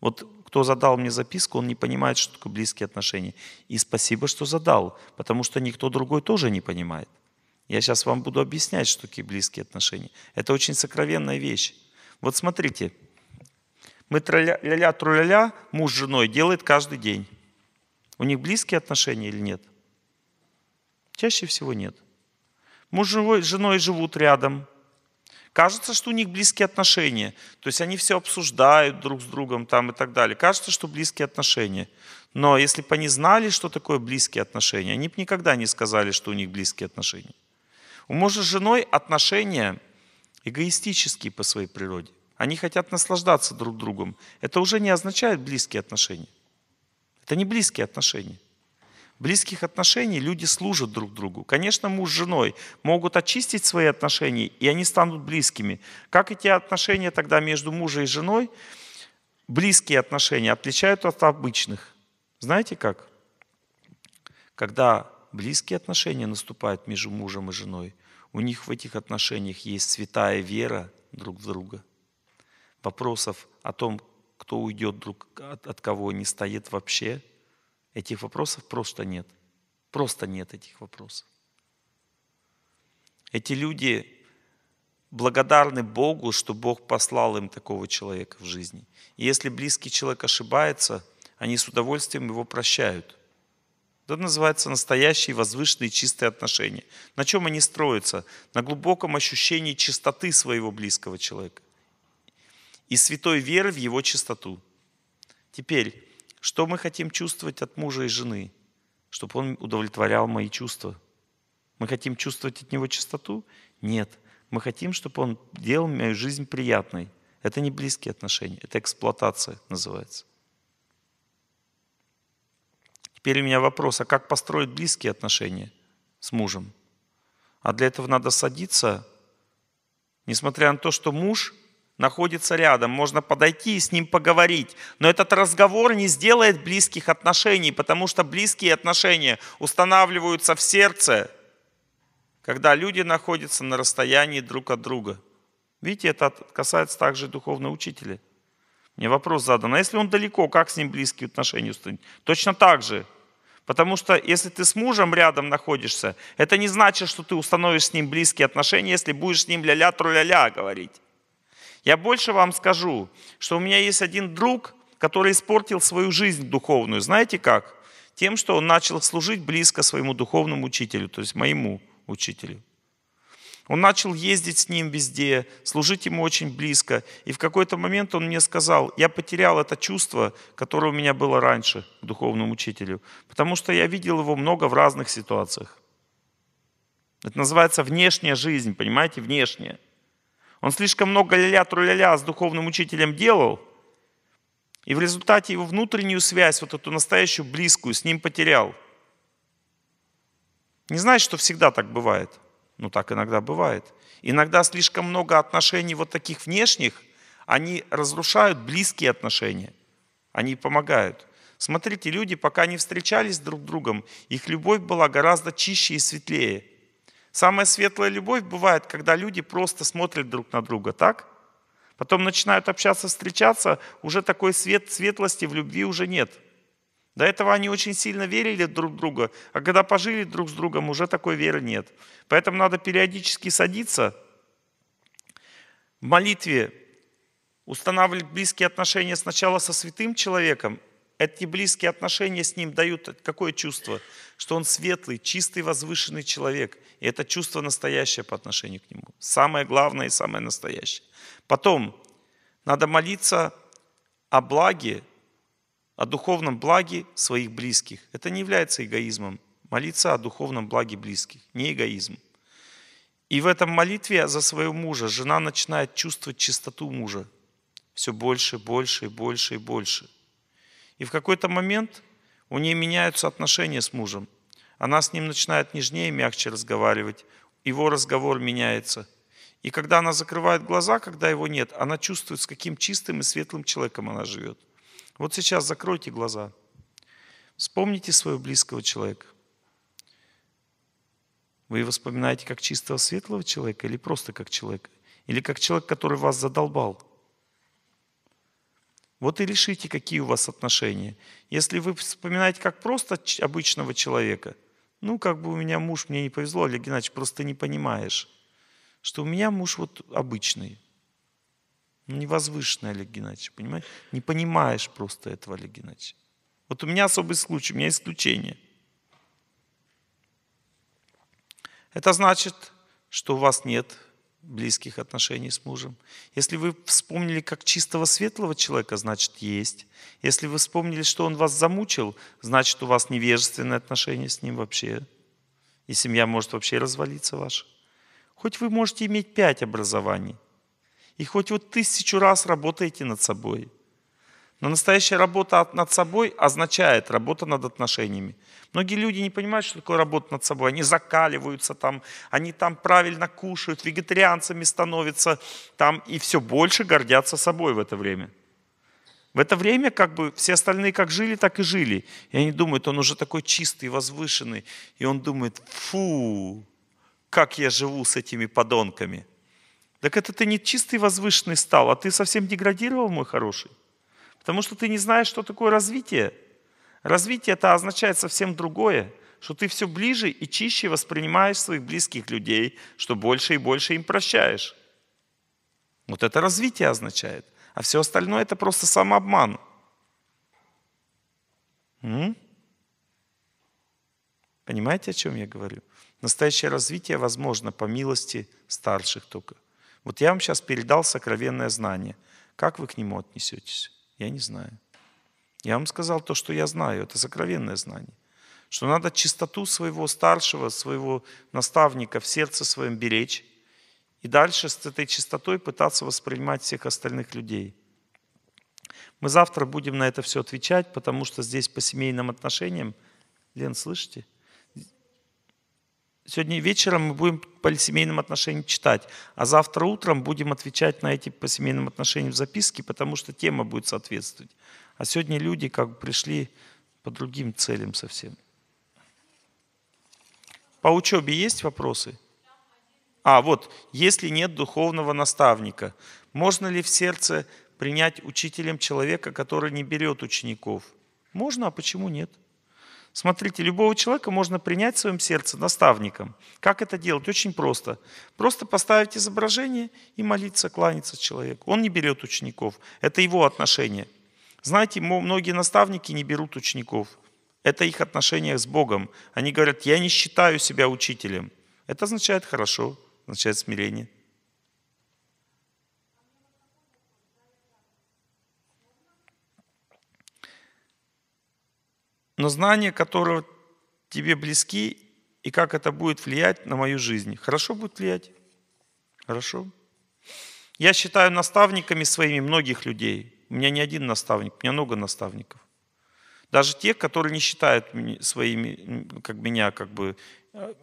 Вот кто задал мне записку, он не понимает, что такое близкие отношения. И спасибо, что задал, потому что никто другой тоже не понимает. Я сейчас вам буду объяснять, что такие близкие отношения. Это очень сокровенная вещь. Вот смотрите, мы траля-ля-ля, труля-ля, муж с женой делает каждый день. У них близкие отношения или нет? Чаще всего нет. Муж с женой живут рядом. Кажется, что у них близкие отношения. То есть они все обсуждают друг с другом там и так далее. Кажется, что близкие отношения. Но если бы они знали, что такое близкие отношения, они бы никогда не сказали, что у них близкие отношения. У мужа с женой отношения эгоистические по своей природе. Они хотят наслаждаться друг другом. Это уже не означает близкие отношения. Это не близкие отношения. близких отношений люди служат друг другу. Конечно, муж с женой могут очистить свои отношения, и они станут близкими. Как эти отношения тогда между мужем и женой, близкие отношения, отличают от обычных? Знаете как? Когда близкие отношения наступают между мужем и женой, у них в этих отношениях есть святая вера друг в друга. Вопросов о том, кто уйдет друг от, от кого, не стоит вообще. Этих вопросов просто нет. Просто нет этих вопросов. Эти люди благодарны Богу, что Бог послал им такого человека в жизни. И если близкий человек ошибается, они с удовольствием его прощают. Это называется настоящие возвышенные чистые отношения. На чем они строятся? На глубоком ощущении чистоты своего близкого человека и святой веры в его чистоту. Теперь, что мы хотим чувствовать от мужа и жены? Чтобы он удовлетворял мои чувства. Мы хотим чувствовать от него чистоту? Нет. Мы хотим, чтобы он делал мою жизнь приятной. Это не близкие отношения, это эксплуатация называется. Теперь у меня вопрос, а как построить близкие отношения с мужем? А для этого надо садиться, несмотря на то, что муж находится рядом, можно подойти и с ним поговорить. Но этот разговор не сделает близких отношений, потому что близкие отношения устанавливаются в сердце, когда люди находятся на расстоянии друг от друга. Видите, это касается также духовного учителя. Мне вопрос задан, а если он далеко, как с ним близкие отношения установить? Точно так же – Потому что если ты с мужем рядом находишься, это не значит, что ты установишь с ним близкие отношения, если будешь с ним ля-ля, тру-ля-ля говорить. Я больше вам скажу, что у меня есть один друг, который испортил свою жизнь духовную. Знаете как? Тем, что он начал служить близко своему духовному учителю, то есть моему учителю. Он начал ездить с ним везде, служить ему очень близко. И в какой-то момент он мне сказал, я потерял это чувство, которое у меня было раньше к духовному учителю, потому что я видел его много в разных ситуациях. Это называется внешняя жизнь, понимаете, внешняя. Он слишком много ля-ля, тру-ля-ля с духовным учителем делал, и в результате его внутреннюю связь, вот эту настоящую близкую, с ним потерял. Не значит, что всегда так бывает – ну, так иногда бывает. Иногда слишком много отношений вот таких внешних, они разрушают близкие отношения. Они помогают. Смотрите, люди, пока не встречались друг с другом, их любовь была гораздо чище и светлее. Самая светлая любовь бывает, когда люди просто смотрят друг на друга, так? Потом начинают общаться, встречаться, уже такой свет, светлости в любви уже нет – до этого они очень сильно верили друг в друга, а когда пожили друг с другом, уже такой веры нет. Поэтому надо периодически садиться в молитве, устанавливать близкие отношения сначала со святым человеком. Эти близкие отношения с ним дают какое чувство? Что он светлый, чистый, возвышенный человек. И это чувство настоящее по отношению к нему. Самое главное и самое настоящее. Потом надо молиться о благе о духовном благе своих близких. Это не является эгоизмом. Молиться о духовном благе близких, не эгоизм. И в этом молитве за своего мужа жена начинает чувствовать чистоту мужа все больше, больше, больше и больше. И в какой-то момент у нее меняются отношения с мужем. Она с ним начинает нежнее и мягче разговаривать. Его разговор меняется. И когда она закрывает глаза, когда его нет, она чувствует, с каким чистым и светлым человеком она живет – вот сейчас закройте глаза. Вспомните своего близкого человека. Вы его вспоминаете как чистого светлого человека или просто как человека? Или как человек, который вас задолбал? Вот и решите, какие у вас отношения. Если вы вспоминаете как просто обычного человека, ну, как бы у меня муж, мне не повезло, Олег Геннадьевич, просто не понимаешь, что у меня муж вот обычный. Ну, Невозвышенный, Олег Геннадьевич, понимаешь? Не понимаешь просто этого, Олег Геннадьевич. Вот у меня особый случай, у меня исключение. Это значит, что у вас нет близких отношений с мужем. Если вы вспомнили как чистого светлого человека, значит есть. Если вы вспомнили, что он вас замучил, значит у вас невежественные отношения с ним вообще. И семья может вообще развалиться ваша. Хоть вы можете иметь пять образований, и хоть вот тысячу раз работаете над собой. Но настоящая работа над собой означает работа над отношениями. Многие люди не понимают, что такое работа над собой. Они закаливаются там, они там правильно кушают, вегетарианцами становятся там и все больше гордятся собой в это время. В это время как бы все остальные как жили, так и жили. И они думают, он уже такой чистый, возвышенный. И он думает, фу, как я живу с этими подонками. Так это ты не чистый возвышенный стал, а ты совсем деградировал, мой хороший. Потому что ты не знаешь, что такое развитие. Развитие это означает совсем другое, что ты все ближе и чище воспринимаешь своих близких людей, что больше и больше им прощаешь. Вот это развитие означает. А все остальное это просто самообман. М? Понимаете, о чем я говорю? Настоящее развитие возможно по милости старших только. Вот я вам сейчас передал сокровенное знание. Как вы к нему отнесетесь? Я не знаю. Я вам сказал то, что я знаю. Это сокровенное знание. Что надо чистоту своего старшего, своего наставника в сердце своем беречь. И дальше с этой чистотой пытаться воспринимать всех остальных людей. Мы завтра будем на это все отвечать, потому что здесь по семейным отношениям. Лен, слышите? Сегодня вечером мы будем по семейным отношениям читать, а завтра утром будем отвечать на эти по семейным отношениям записки, потому что тема будет соответствовать. А сегодня люди как бы пришли по другим целям совсем. По учебе есть вопросы? А, вот, если нет духовного наставника, можно ли в сердце принять учителем человека, который не берет учеников? Можно, а почему нет? Смотрите, любого человека можно принять в своем сердце наставником. Как это делать? Очень просто. Просто поставить изображение и молиться, кланяться человеку. Он не берет учеников. Это его отношение. Знаете, многие наставники не берут учеников. Это их отношения с Богом. Они говорят, я не считаю себя учителем. Это означает хорошо, означает смирение. но знание которого тебе близки и как это будет влиять на мою жизнь. Хорошо будет влиять? Хорошо. Я считаю наставниками своими многих людей. У меня не один наставник, у меня много наставников. Даже те, которые не считают своими, как меня, как бы... Э,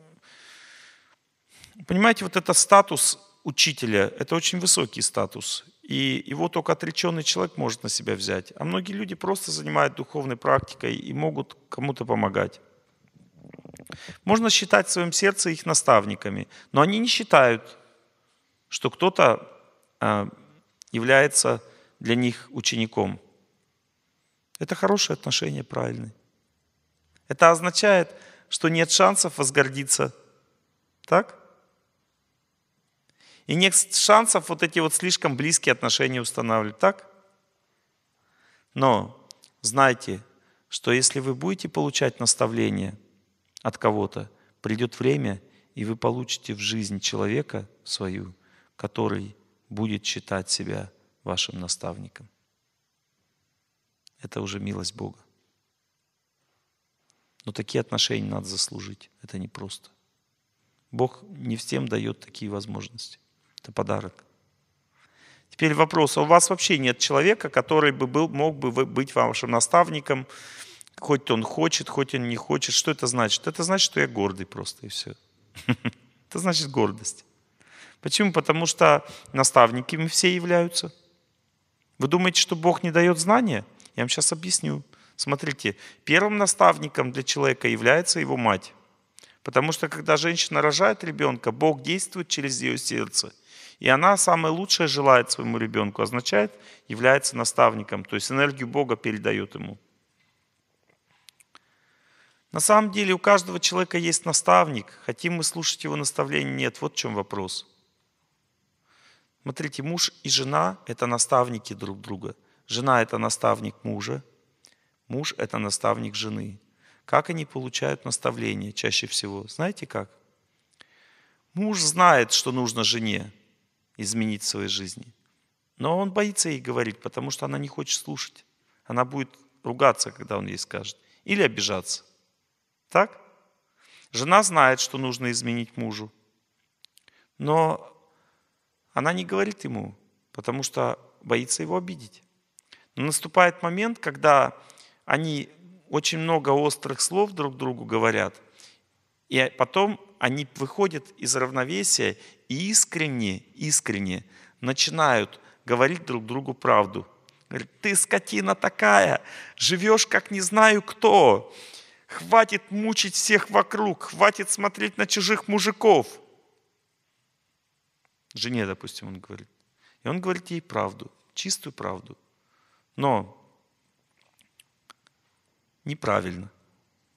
понимаете, вот этот статус учителя – это очень высокий статус, и его только отреченный человек может на себя взять. А многие люди просто занимают духовной практикой и могут кому-то помогать. Можно считать в своем сердце их наставниками, но они не считают, что кто-то а, является для них учеником. Это хорошее отношение, правильные. Это означает, что нет шансов возгордиться. Так? И нет шансов вот эти вот слишком близкие отношения устанавливать, так? Но знайте, что если вы будете получать наставление от кого-то, придет время, и вы получите в жизнь человека свою, который будет считать себя вашим наставником. Это уже милость Бога. Но такие отношения надо заслужить. Это непросто. Бог не всем дает такие возможности. Это подарок. Теперь вопрос, а у вас вообще нет человека, который бы был, мог бы быть вашим наставником, хоть он хочет, хоть он не хочет. Что это значит? Это значит, что я гордый просто, и все. Это значит гордость. Почему? Потому что наставниками все являются. Вы думаете, что Бог не дает знания? Я вам сейчас объясню. Смотрите, первым наставником для человека является его мать. Потому что когда женщина рожает ребенка, Бог действует через ее сердце – и она самое лучшее желает своему ребенку, означает, является наставником, то есть энергию Бога передает ему. На самом деле у каждого человека есть наставник. Хотим мы слушать его наставление? Нет. Вот в чем вопрос. Смотрите, муж и жена – это наставники друг друга. Жена – это наставник мужа, муж – это наставник жены. Как они получают наставление чаще всего? Знаете как? Муж знает, что нужно жене, изменить в своей жизни. Но он боится ей говорить, потому что она не хочет слушать. Она будет ругаться, когда он ей скажет, или обижаться. Так? Жена знает, что нужно изменить мужу, но она не говорит ему, потому что боится его обидеть. Но наступает момент, когда они очень много острых слов друг другу говорят, и потом они выходят из равновесия и искренне, искренне начинают говорить друг другу правду. Говорит, ты скотина такая, живешь как не знаю кто. Хватит мучить всех вокруг, хватит смотреть на чужих мужиков. Жене, допустим, он говорит. И он говорит ей правду, чистую правду. Но неправильно,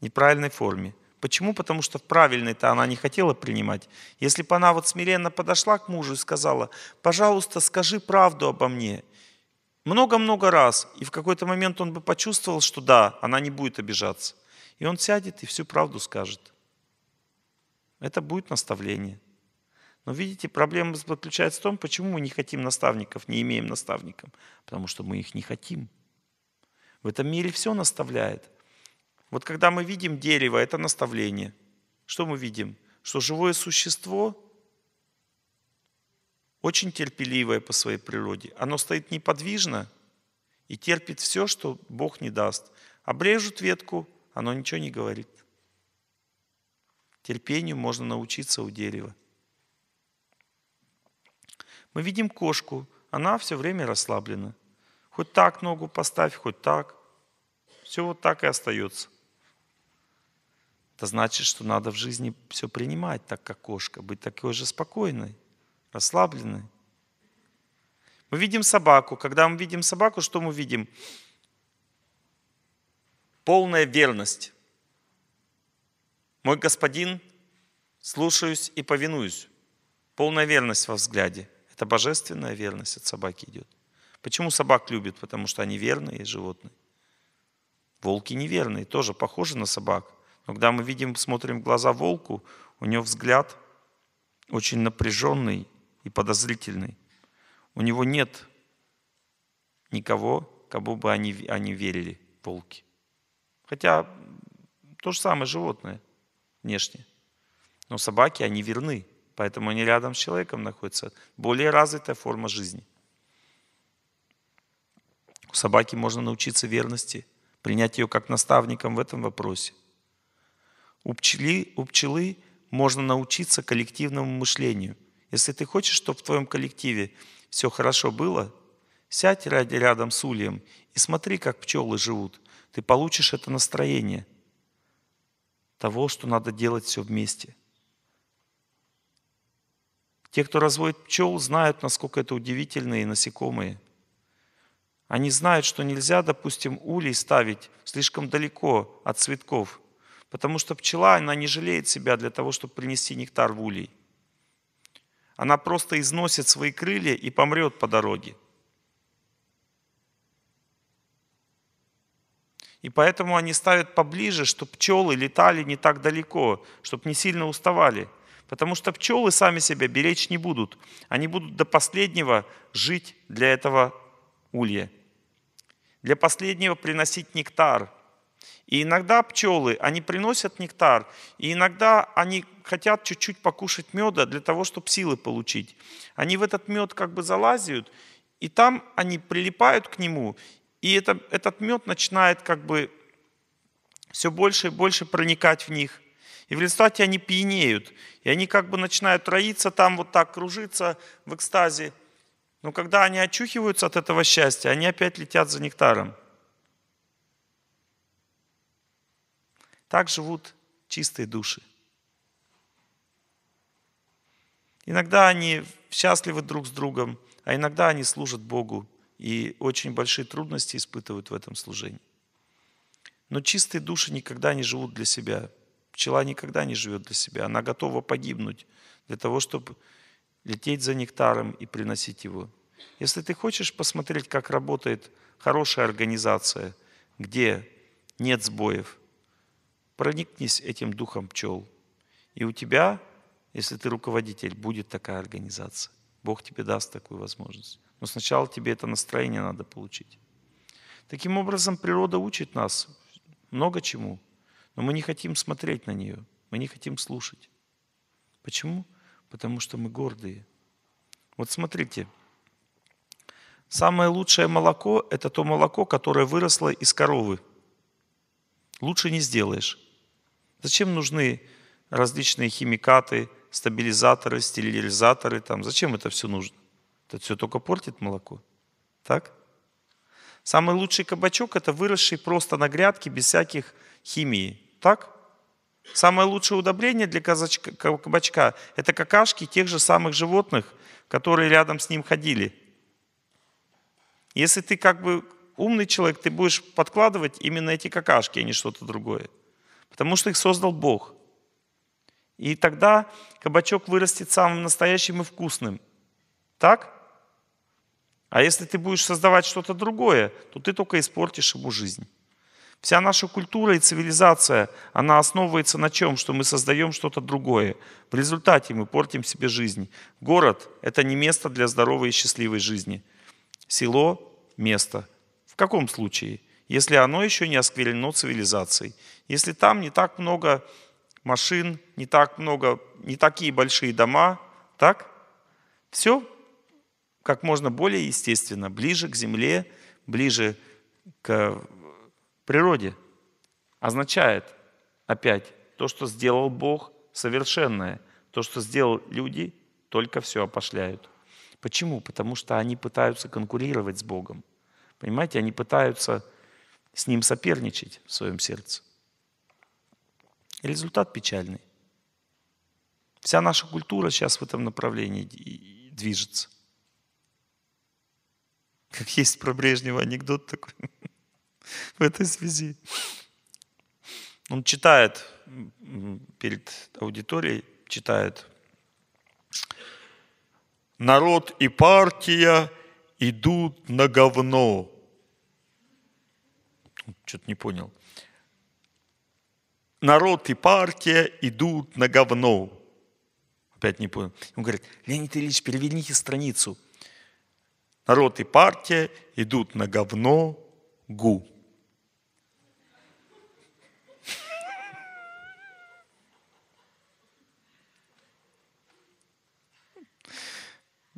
в неправильной форме – Почему? Потому что правильный-то она не хотела принимать. Если бы она вот смиренно подошла к мужу и сказала, пожалуйста, скажи правду обо мне, много-много раз, и в какой-то момент он бы почувствовал, что да, она не будет обижаться. И он сядет и всю правду скажет. Это будет наставление. Но видите, проблема заключается в том, почему мы не хотим наставников, не имеем наставников. Потому что мы их не хотим. В этом мире все наставляет – вот когда мы видим дерево, это наставление. Что мы видим? Что живое существо очень терпеливое по своей природе. Оно стоит неподвижно и терпит все, что Бог не даст. Обрежут ветку, оно ничего не говорит. Терпению можно научиться у дерева. Мы видим кошку, она все время расслаблена. Хоть так ногу поставь, хоть так. Все вот так и остается. Это значит, что надо в жизни все принимать так, как кошка, быть такой же спокойной, расслабленной. Мы видим собаку. Когда мы видим собаку, что мы видим? Полная верность. Мой господин, слушаюсь и повинуюсь. Полная верность во взгляде. Это божественная верность от собаки идет. Почему собак любят? Потому что они верные животные. Волки неверные, тоже похожи на собак. Но когда мы видим, смотрим в глаза волку, у него взгляд очень напряженный и подозрительный. У него нет никого, кому бы они, они верили, волки. Хотя то же самое животное внешне. Но собаки, они верны, поэтому они рядом с человеком находятся. Более развитая форма жизни. У собаки можно научиться верности, принять ее как наставником в этом вопросе – у пчели, у пчелы можно научиться коллективному мышлению. Если ты хочешь, чтобы в твоем коллективе все хорошо было, сядь ради рядом с ульем и смотри, как пчелы живут. Ты получишь это настроение того, что надо делать все вместе. Те, кто разводит пчел, знают, насколько это удивительные насекомые. Они знают, что нельзя, допустим, улей ставить слишком далеко от цветков – Потому что пчела, она не жалеет себя для того, чтобы принести нектар в улей. Она просто износит свои крылья и помрет по дороге. И поэтому они ставят поближе, чтобы пчелы летали не так далеко, чтобы не сильно уставали. Потому что пчелы сами себя беречь не будут. Они будут до последнего жить для этого улья. Для последнего приносить нектар, и иногда пчелы, они приносят нектар, и иногда они хотят чуть-чуть покушать меда для того, чтобы силы получить. Они в этот мед как бы залазят, и там они прилипают к нему, и это, этот мед начинает как бы все больше и больше проникать в них. И в результате они пьянеют, и они как бы начинают роиться там, вот так кружиться в экстазе. Но когда они очухиваются от этого счастья, они опять летят за нектаром. Так живут чистые души. Иногда они счастливы друг с другом, а иногда они служат Богу и очень большие трудности испытывают в этом служении. Но чистые души никогда не живут для себя. Пчела никогда не живет для себя. Она готова погибнуть для того, чтобы лететь за нектаром и приносить его. Если ты хочешь посмотреть, как работает хорошая организация, где нет сбоев – проникнись этим духом пчел. И у тебя, если ты руководитель, будет такая организация. Бог тебе даст такую возможность. Но сначала тебе это настроение надо получить. Таким образом, природа учит нас много чему, но мы не хотим смотреть на нее, мы не хотим слушать. Почему? Потому что мы гордые. Вот смотрите, самое лучшее молоко – это то молоко, которое выросло из коровы. Лучше не сделаешь. Зачем нужны различные химикаты, стабилизаторы, стерилизаторы? Там? Зачем это все нужно? Это все только портит молоко. Так? Самый лучший кабачок – это выросший просто на грядке без всяких химии. Так? Самое лучшее удобрение для казачка, кабачка – это какашки тех же самых животных, которые рядом с ним ходили. Если ты как бы умный человек, ты будешь подкладывать именно эти какашки, а не что-то другое потому что их создал Бог. И тогда кабачок вырастет самым настоящим и вкусным. Так? А если ты будешь создавать что-то другое, то ты только испортишь ему жизнь. Вся наша культура и цивилизация, она основывается на чем? Что мы создаем что-то другое. В результате мы портим себе жизнь. Город – это не место для здоровой и счастливой жизни. Село – место. В каком случае? если оно еще не осквернено цивилизацией, если там не так много машин, не так много, не такие большие дома, так? Все как можно более естественно, ближе к земле, ближе к э, природе. Означает опять то, что сделал Бог совершенное, то, что сделал люди, только все опошляют. Почему? Потому что они пытаются конкурировать с Богом. Понимаете, они пытаются с ним соперничать в своем сердце. И результат печальный. Вся наша культура сейчас в этом направлении движется. Как есть про Брежнева анекдот такой в этой связи. Он читает перед аудиторией, читает. Народ и партия идут на говно. Что-то не понял. Народ и партия идут на говно. Опять не понял. Он говорит, Леонид Ильич, переверните страницу. Народ и партия идут на говно гу.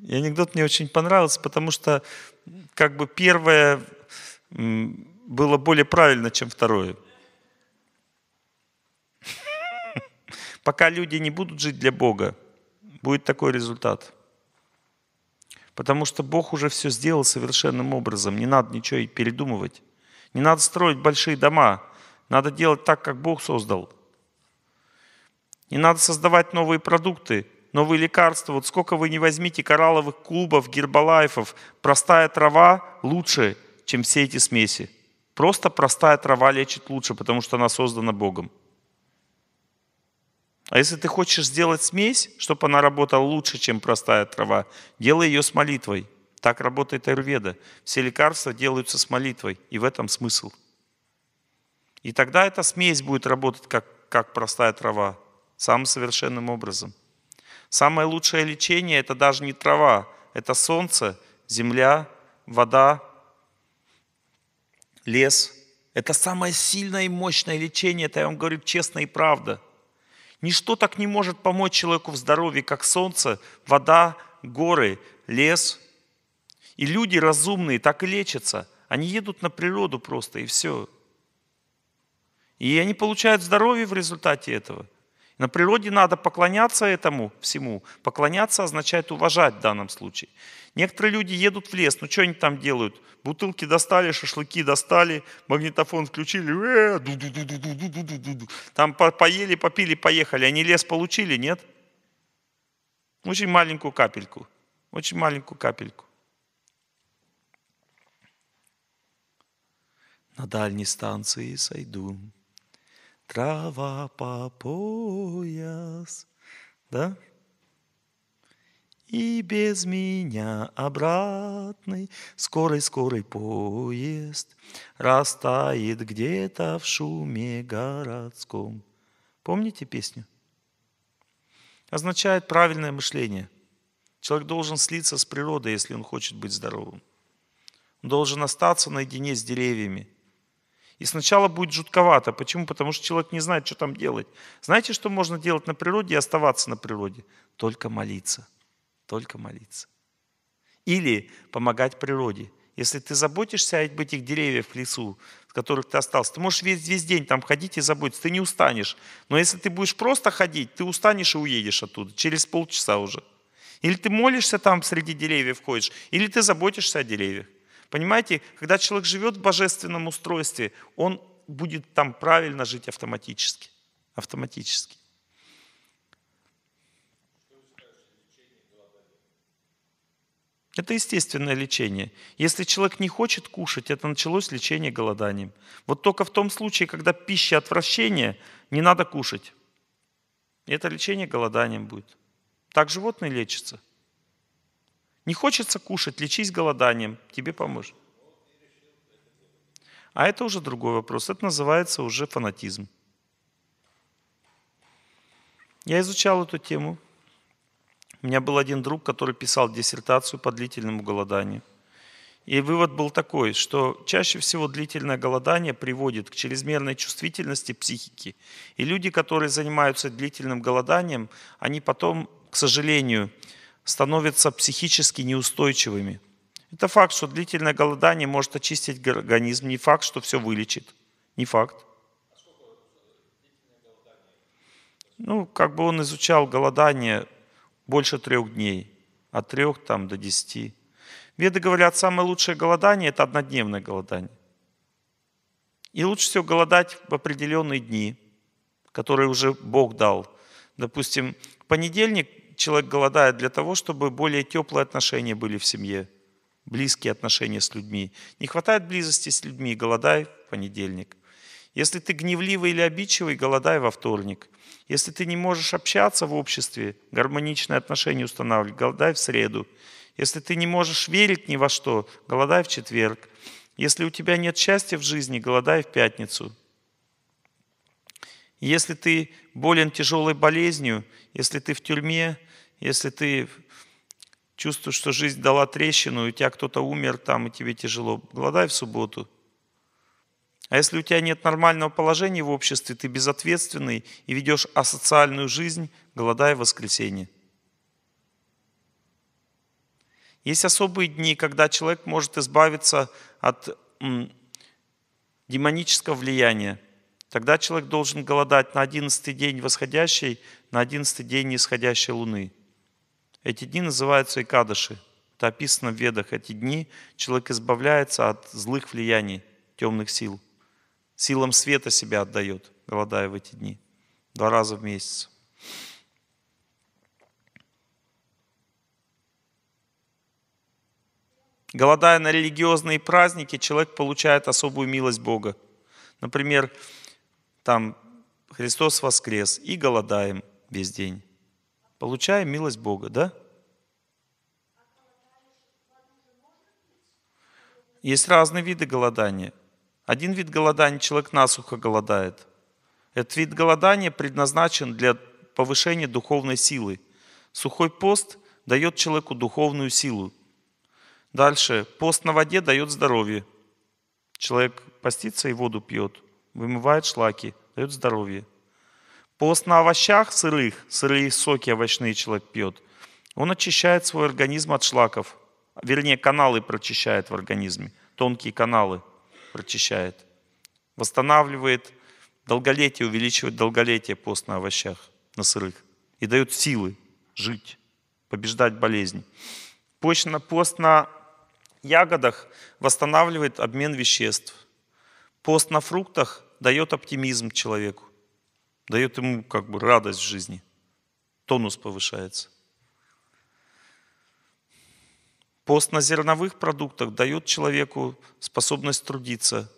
И анекдот мне очень понравился, потому что как бы первое было более правильно, чем второе. Пока люди не будут жить для Бога, будет такой результат. Потому что Бог уже все сделал совершенным образом. Не надо ничего и передумывать. Не надо строить большие дома. Надо делать так, как Бог создал. Не надо создавать новые продукты, новые лекарства. Вот сколько вы не возьмите коралловых клубов, гербалайфов, простая трава лучше, чем все эти смеси. Просто простая трава лечит лучше, потому что она создана Богом. А если ты хочешь сделать смесь, чтобы она работала лучше, чем простая трава, делай ее с молитвой. Так работает аюрведа. Все лекарства делаются с молитвой, и в этом смысл. И тогда эта смесь будет работать как, как простая трава, самым совершенным образом. Самое лучшее лечение – это даже не трава, это солнце, земля, вода, лес. Это самое сильное и мощное лечение, это я вам говорю честно и правда. Ничто так не может помочь человеку в здоровье, как солнце, вода, горы, лес. И люди разумные так и лечатся. Они едут на природу просто, и все. И они получают здоровье в результате этого – на природе надо поклоняться этому всему. Поклоняться означает уважать в данном случае. Некоторые люди едут в лес, ну что они там делают? Бутылки достали, шашлыки достали, магнитофон включили, э, там поели, попили, поехали. Они лес получили, нет? Очень маленькую капельку. Очень маленькую капельку. На дальней станции сойду. Трава по пояс, да? И без меня обратный скорый-скорый поезд Растает где-то в шуме городском. Помните песню? Означает правильное мышление. Человек должен слиться с природой, если он хочет быть здоровым. Он должен остаться наедине с деревьями – и сначала будет жутковато. Почему? Потому что человек не знает, что там делать. Знаете, что можно делать на природе и оставаться на природе? Только молиться. Только молиться. Или помогать природе. Если ты заботишься об этих деревьях в лесу, в которых ты остался, ты можешь весь, весь день там ходить и заботиться, ты не устанешь. Но если ты будешь просто ходить, ты устанешь и уедешь оттуда через полчаса уже. Или ты молишься там среди деревьев ходишь, или ты заботишься о деревьях. Понимаете, когда человек живет в божественном устройстве, он будет там правильно жить автоматически. Автоматически. Это естественное лечение. Если человек не хочет кушать, это началось лечение голоданием. Вот только в том случае, когда пища отвращения, не надо кушать. Это лечение голоданием будет. Так животные лечатся. Не хочется кушать, лечись голоданием, тебе поможет. А это уже другой вопрос. Это называется уже фанатизм. Я изучал эту тему. У меня был один друг, который писал диссертацию по длительному голоданию. И вывод был такой, что чаще всего длительное голодание приводит к чрезмерной чувствительности психики. И люди, которые занимаются длительным голоданием, они потом, к сожалению, становятся психически неустойчивыми. Это факт, что длительное голодание может очистить организм, не факт, что все вылечит. Не факт. Ну, как бы он изучал голодание больше трех дней, от трех там до десяти. Веды говорят, самое лучшее голодание – это однодневное голодание. И лучше всего голодать в определенные дни, которые уже Бог дал. Допустим, понедельник человек голодает для того, чтобы более теплые отношения были в семье, близкие отношения с людьми. Не хватает близости с людьми, голодай в понедельник. Если ты гневливый или обидчивый, голодай во вторник. Если ты не можешь общаться в обществе, гармоничные отношения устанавливать, голодай в среду. Если ты не можешь верить ни во что, голодай в четверг. Если у тебя нет счастья в жизни, голодай в пятницу. Если ты болен тяжелой болезнью, если ты в тюрьме, если ты чувствуешь, что жизнь дала трещину, и у тебя кто-то умер там, и тебе тяжело, голодай в субботу. А если у тебя нет нормального положения в обществе, ты безответственный и ведешь асоциальную жизнь, голодай в воскресенье. Есть особые дни, когда человек может избавиться от демонического влияния. Тогда человек должен голодать на одиннадцатый день восходящей, на одиннадцатый день нисходящей луны – эти дни называются Икадыши. Это описано в Ведах. Эти дни человек избавляется от злых влияний, темных сил. Силам света себя отдает, голодая в эти дни. Два раза в месяц. Голодая на религиозные праздники, человек получает особую милость Бога. Например, там Христос воскрес и голодаем весь день. Получаем милость Бога, да? Есть разные виды голодания. Один вид голодания человек насухо голодает. Этот вид голодания предназначен для повышения духовной силы. Сухой пост дает человеку духовную силу. Дальше. Пост на воде дает здоровье. Человек постится и воду пьет, вымывает шлаки, дает здоровье. Пост на овощах сырых, сырые соки овощные человек пьет, он очищает свой организм от шлаков, вернее, каналы прочищает в организме, тонкие каналы прочищает, восстанавливает долголетие, увеличивает долголетие пост на овощах, на сырых, и дает силы жить, побеждать болезни. Пост на, пост на ягодах восстанавливает обмен веществ. Пост на фруктах дает оптимизм человеку дает ему как бы радость в жизни, тонус повышается. Пост на зерновых продуктах дает человеку способность трудиться,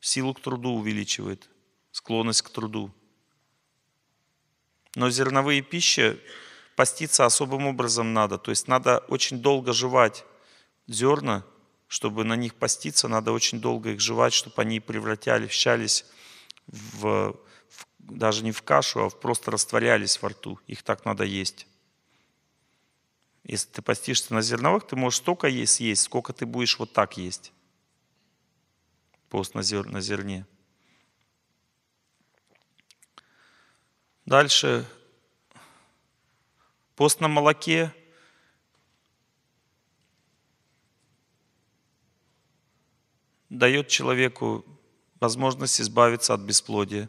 силу к труду увеличивает, склонность к труду. Но зерновые пищи поститься особым образом надо, то есть надо очень долго жевать зерна, чтобы на них поститься, надо очень долго их жевать, чтобы они превращались в даже не в кашу, а просто растворялись во рту. Их так надо есть. Если ты постишься на зерновых, ты можешь столько есть, есть, сколько ты будешь вот так есть. Пост на, зер, на зерне. Дальше. Пост на молоке. дает человеку возможность избавиться от бесплодия.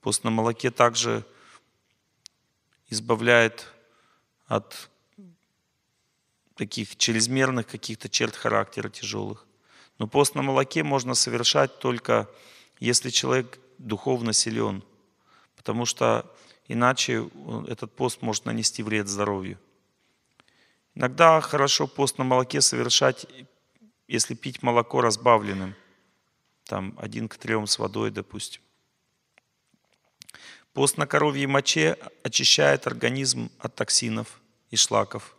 Пост на молоке также избавляет от таких чрезмерных каких-то черт характера тяжелых. Но пост на молоке можно совершать только если человек духовно силен, потому что иначе этот пост может нанести вред здоровью. Иногда хорошо пост на молоке совершать, если пить молоко разбавленным, там один к трем с водой, допустим. Пост на коровьей моче очищает организм от токсинов и шлаков.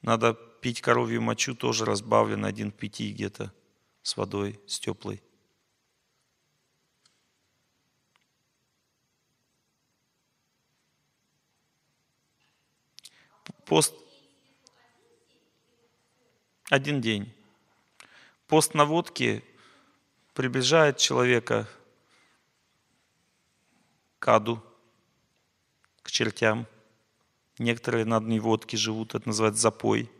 Надо пить коровью мочу, тоже разбавлено один в пяти где-то с водой, с теплой. Пост один день. Пост на водке приближает человека к аду, к чертям. Некоторые на одной водке живут, это называется запой.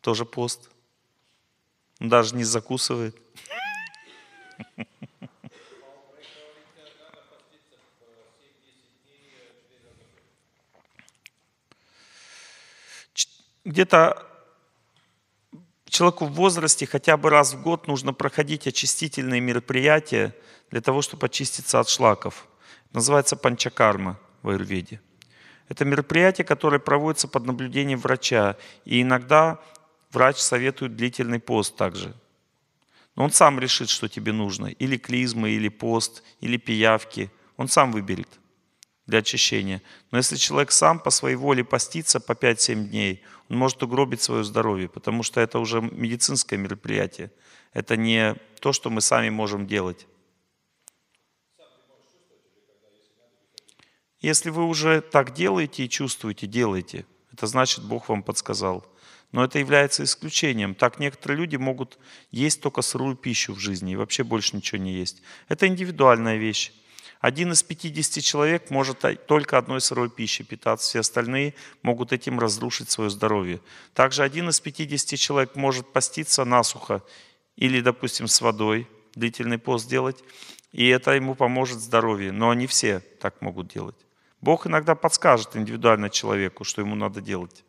Тоже пост. Он даже не закусывает. Где-то Человеку в возрасте хотя бы раз в год нужно проходить очистительные мероприятия для того, чтобы очиститься от шлаков. Называется панчакарма в аюрведе. Это мероприятие, которое проводится под наблюдением врача. И иногда врач советует длительный пост также. Но он сам решит, что тебе нужно. Или клизмы, или пост, или пиявки. Он сам выберет для очищения. Но если человек сам по своей воле постится по 5-7 дней – он может угробить свое здоровье, потому что это уже медицинское мероприятие. Это не то, что мы сами можем делать. Если вы уже так делаете и чувствуете, делайте. это значит, Бог вам подсказал. Но это является исключением. Так некоторые люди могут есть только сырую пищу в жизни и вообще больше ничего не есть. Это индивидуальная вещь. Один из 50 человек может только одной сырой пищей питаться, все остальные могут этим разрушить свое здоровье. Также один из 50 человек может поститься насухо или, допустим, с водой, длительный пост делать, и это ему поможет здоровье. Но не все так могут делать. Бог иногда подскажет индивидуально человеку, что ему надо делать.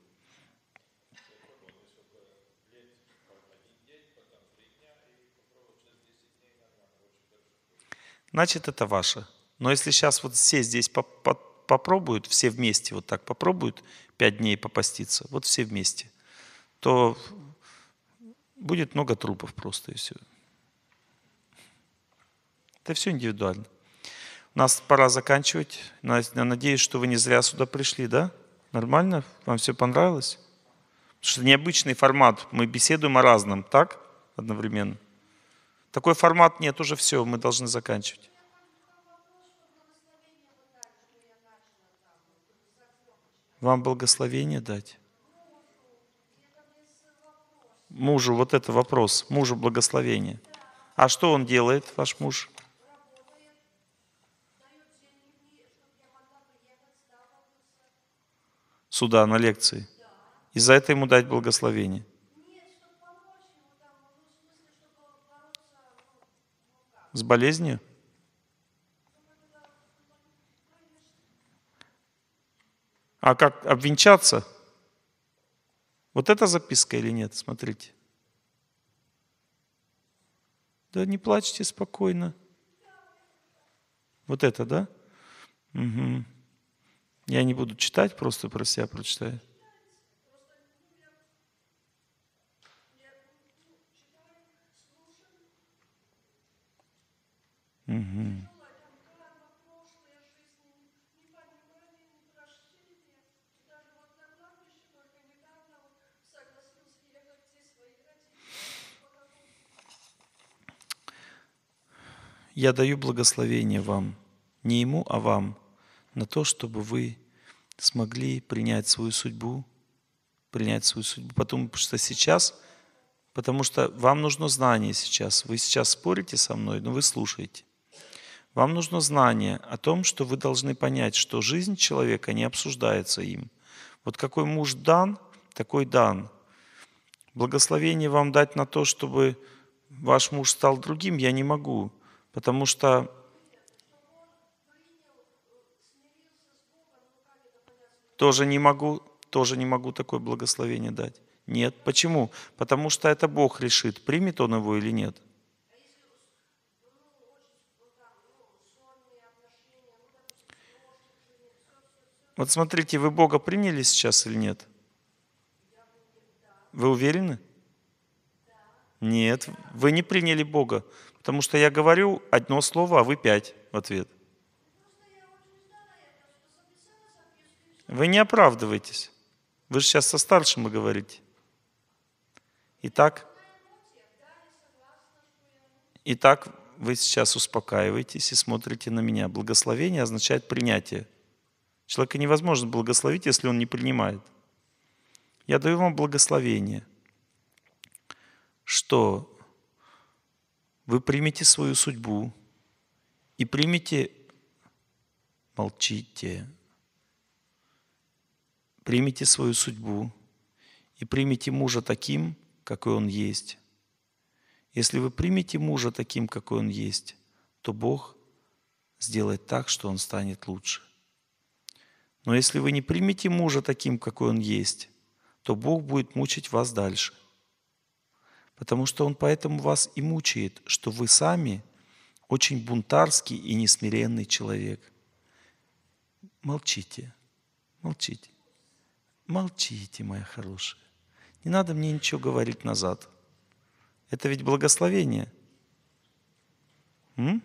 Значит, это ваше. Но если сейчас вот все здесь попробуют, все вместе вот так попробуют пять дней попаститься, вот все вместе, то будет много трупов просто и все. Это все индивидуально. У нас пора заканчивать. Я Надеюсь, что вы не зря сюда пришли, да? Нормально? Вам все понравилось? Потому что необычный формат. Мы беседуем о разном, так? Одновременно. Такой формат нет, уже все, мы должны заканчивать. вам благословение дать. Мужу вот это вопрос, мужу благословение. А что он делает, ваш муж? Сюда, на лекции. И за это ему дать благословение. С болезнью? А как обвенчаться? Вот эта записка или нет? Смотрите. Да не плачьте спокойно. Вот это, да? Угу. Я не буду читать, просто про себя прочитаю. я даю благословение вам, не ему, а вам, на то, чтобы вы смогли принять свою судьбу, принять свою судьбу, потому что сейчас, потому что вам нужно знание сейчас. Вы сейчас спорите со мной, но вы слушаете. Вам нужно знание о том, что вы должны понять, что жизнь человека не обсуждается им. Вот какой муж дан, такой дан. Благословение вам дать на то, чтобы ваш муж стал другим, я не могу. Потому что тоже не могу, тоже не могу такое благословение дать. Нет. Почему? Потому что это Бог решит, примет он его или нет. Вот смотрите, вы Бога приняли сейчас или нет? Вы уверены? Нет, вы не приняли Бога. Потому что я говорю одно слово, а вы пять в ответ. Вы не оправдываетесь. Вы же сейчас со старшим и говорите. Итак, итак, вы сейчас успокаиваетесь и смотрите на меня. Благословение означает принятие. Человека невозможно благословить, если он не принимает. Я даю вам благословение, что вы примете свою судьбу и примете, молчите, примите свою судьбу и примите мужа таким, какой он есть. Если вы примете мужа таким, какой он есть, то Бог сделает так, что он станет лучше. Но если вы не примете мужа таким, какой он есть, то Бог будет мучить вас дальше – Потому что Он поэтому вас и мучает, что вы сами очень бунтарский и несмиренный человек. Молчите, молчите, молчите, моя хорошая. Не надо мне ничего говорить назад. Это ведь благословение. М?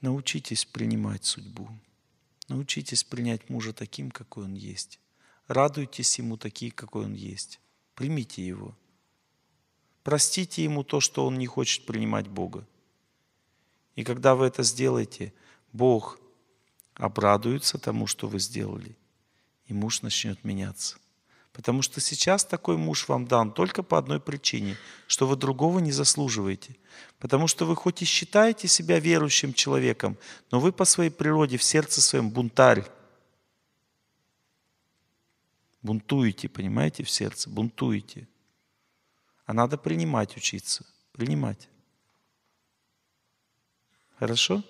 Научитесь принимать судьбу. Научитесь принять мужа таким, какой он есть. Радуйтесь Ему такие, какой Он есть. Примите Его. Простите Ему то, что Он не хочет принимать Бога. И когда вы это сделаете, Бог обрадуется тому, что вы сделали, и муж начнет меняться. Потому что сейчас такой муж вам дан только по одной причине, что вы другого не заслуживаете. Потому что вы хоть и считаете себя верующим человеком, но вы по своей природе в сердце своем бунтарь. Бунтуете, понимаете, в сердце, бунтуете. А надо принимать учиться, принимать. Хорошо?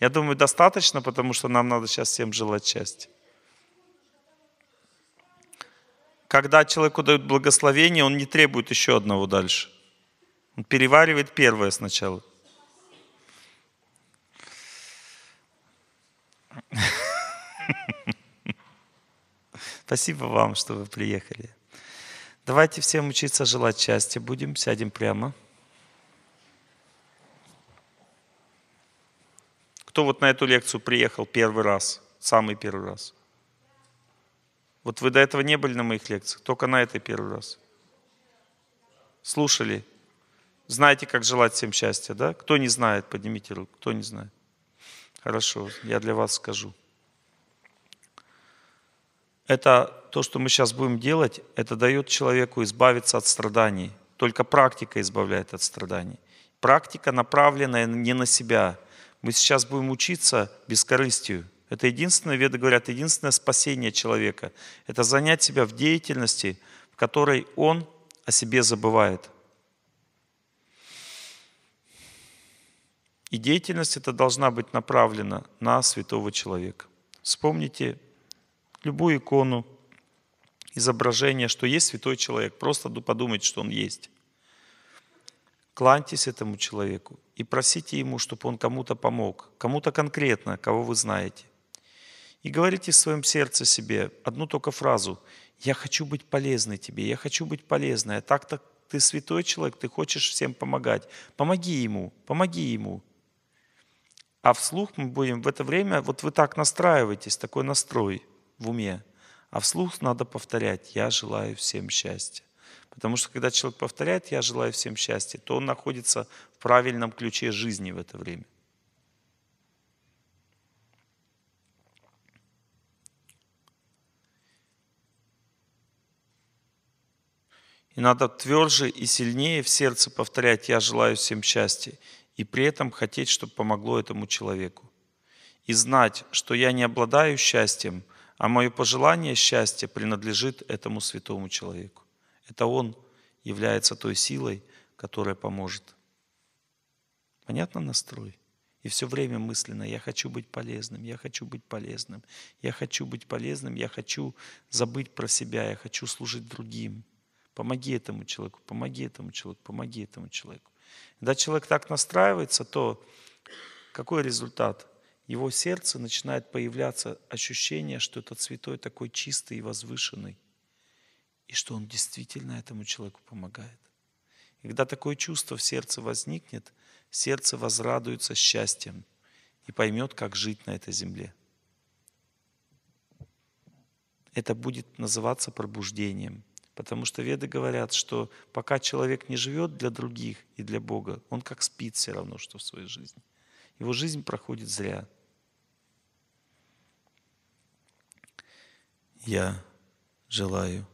Я думаю, достаточно, потому что нам надо сейчас всем желать счастья. Когда человеку дают благословение, он не требует еще одного дальше. Он переваривает первое сначала – Спасибо вам, что вы приехали. Давайте всем учиться желать счастья будем. Сядем прямо. Кто вот на эту лекцию приехал первый раз, самый первый раз? Вот вы до этого не были на моих лекциях, только на этой первый раз. Слушали? Знаете, как желать всем счастья, да? Кто не знает, поднимите руку, кто не знает. Хорошо, я для вас скажу. Это то, что мы сейчас будем делать, это дает человеку избавиться от страданий. Только практика избавляет от страданий. Практика, направленная не на себя. Мы сейчас будем учиться бескорыстию. Это единственное, веды говорят, единственное спасение человека. Это занять себя в деятельности, в которой он о себе забывает. И деятельность эта должна быть направлена на святого человека. Вспомните любую икону, изображение, что есть святой человек. Просто подумайте, что он есть. Кланьтесь этому человеку и просите ему, чтобы он кому-то помог, кому-то конкретно, кого вы знаете. И говорите в своем сердце себе одну только фразу «Я хочу быть полезной тебе, я хочу быть полезной». А так-то ты святой человек, ты хочешь всем помогать. Помоги ему, помоги ему. А вслух мы будем в это время, вот вы так настраиваетесь, такой настрой в уме. А вслух надо повторять «я желаю всем счастья». Потому что когда человек повторяет «я желаю всем счастья», то он находится в правильном ключе жизни в это время. И надо тверже и сильнее в сердце повторять «я желаю всем счастья» и при этом хотеть, чтобы помогло этому человеку. И знать, что я не обладаю счастьем, а мое пожелание счастья принадлежит этому святому человеку. Это он является той силой, которая поможет. Понятно настрой? И все время мысленно, я хочу быть полезным, я хочу быть полезным, я хочу быть полезным, я хочу забыть про себя, я хочу служить другим. Помоги этому человеку, помоги этому человеку, помоги этому человеку. Когда человек так настраивается, то какой результат? Его сердце начинает появляться ощущение, что этот святой такой чистый и возвышенный, и что он действительно этому человеку помогает. И когда такое чувство в сердце возникнет, сердце возрадуется счастьем и поймет, как жить на этой земле. Это будет называться пробуждением – Потому что веды говорят, что пока человек не живет для других и для Бога, он как спит все равно, что в своей жизни. Его жизнь проходит зря. Я желаю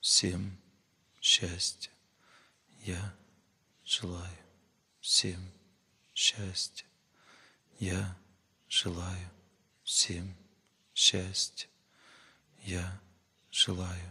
всем счастья. Я желаю всем счастья. Я желаю всем счастья. Я желаю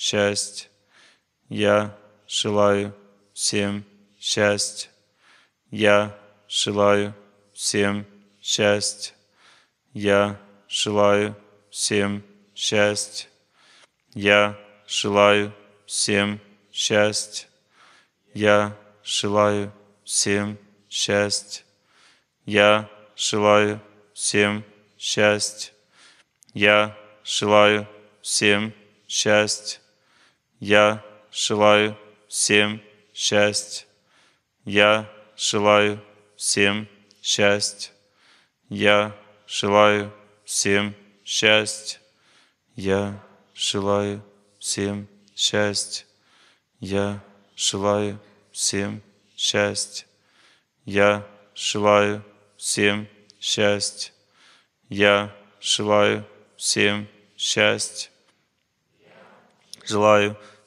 счастье. Я желаю всем счастья. Я желаю всем счастья. Я желаю всем счастья. Я желаю всем счастья. Я желаю всем счастья. Я желаю всем счастья. Я желаю всем счастья. Я желаю всем счастья. Я желаю всем счастья. Я желаю всем счастья. Я желаю всем счастья. Я желаю всем счастья. Я желаю всем счастья. Я желаю всем счастья. Желаю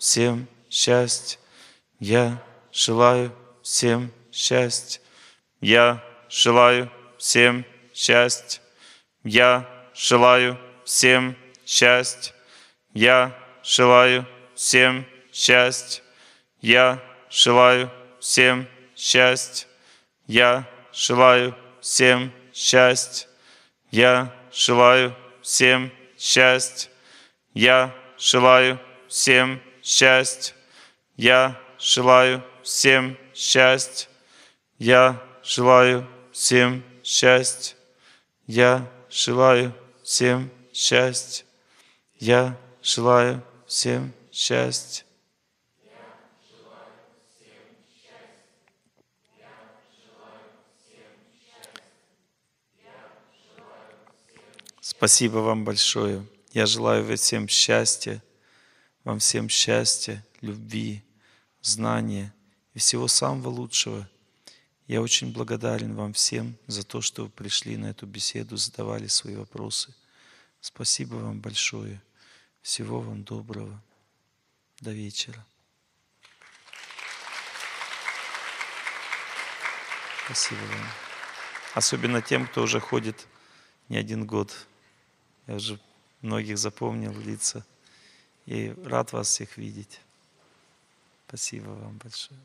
всем счастье. Я желаю всем счастье. Я желаю всем счастье. Я желаю всем счастье. Я желаю всем счастье. Я желаю всем счастье. Я желаю всем счастье. Я желаю всем счастье. Я желаю всем счастья счастье. Я желаю всем счастье. Я желаю всем счастье. Я желаю всем счастье. Я желаю всем счастье. Спасибо вам большое. Я желаю всем счастья. Вам всем счастья, любви, знания и всего самого лучшего. Я очень благодарен вам всем за то, что вы пришли на эту беседу, задавали свои вопросы. Спасибо вам большое. Всего вам доброго. До вечера. Спасибо вам. Особенно тем, кто уже ходит не один год. Я уже многих запомнил лица. И рад вас всех видеть. Спасибо вам большое.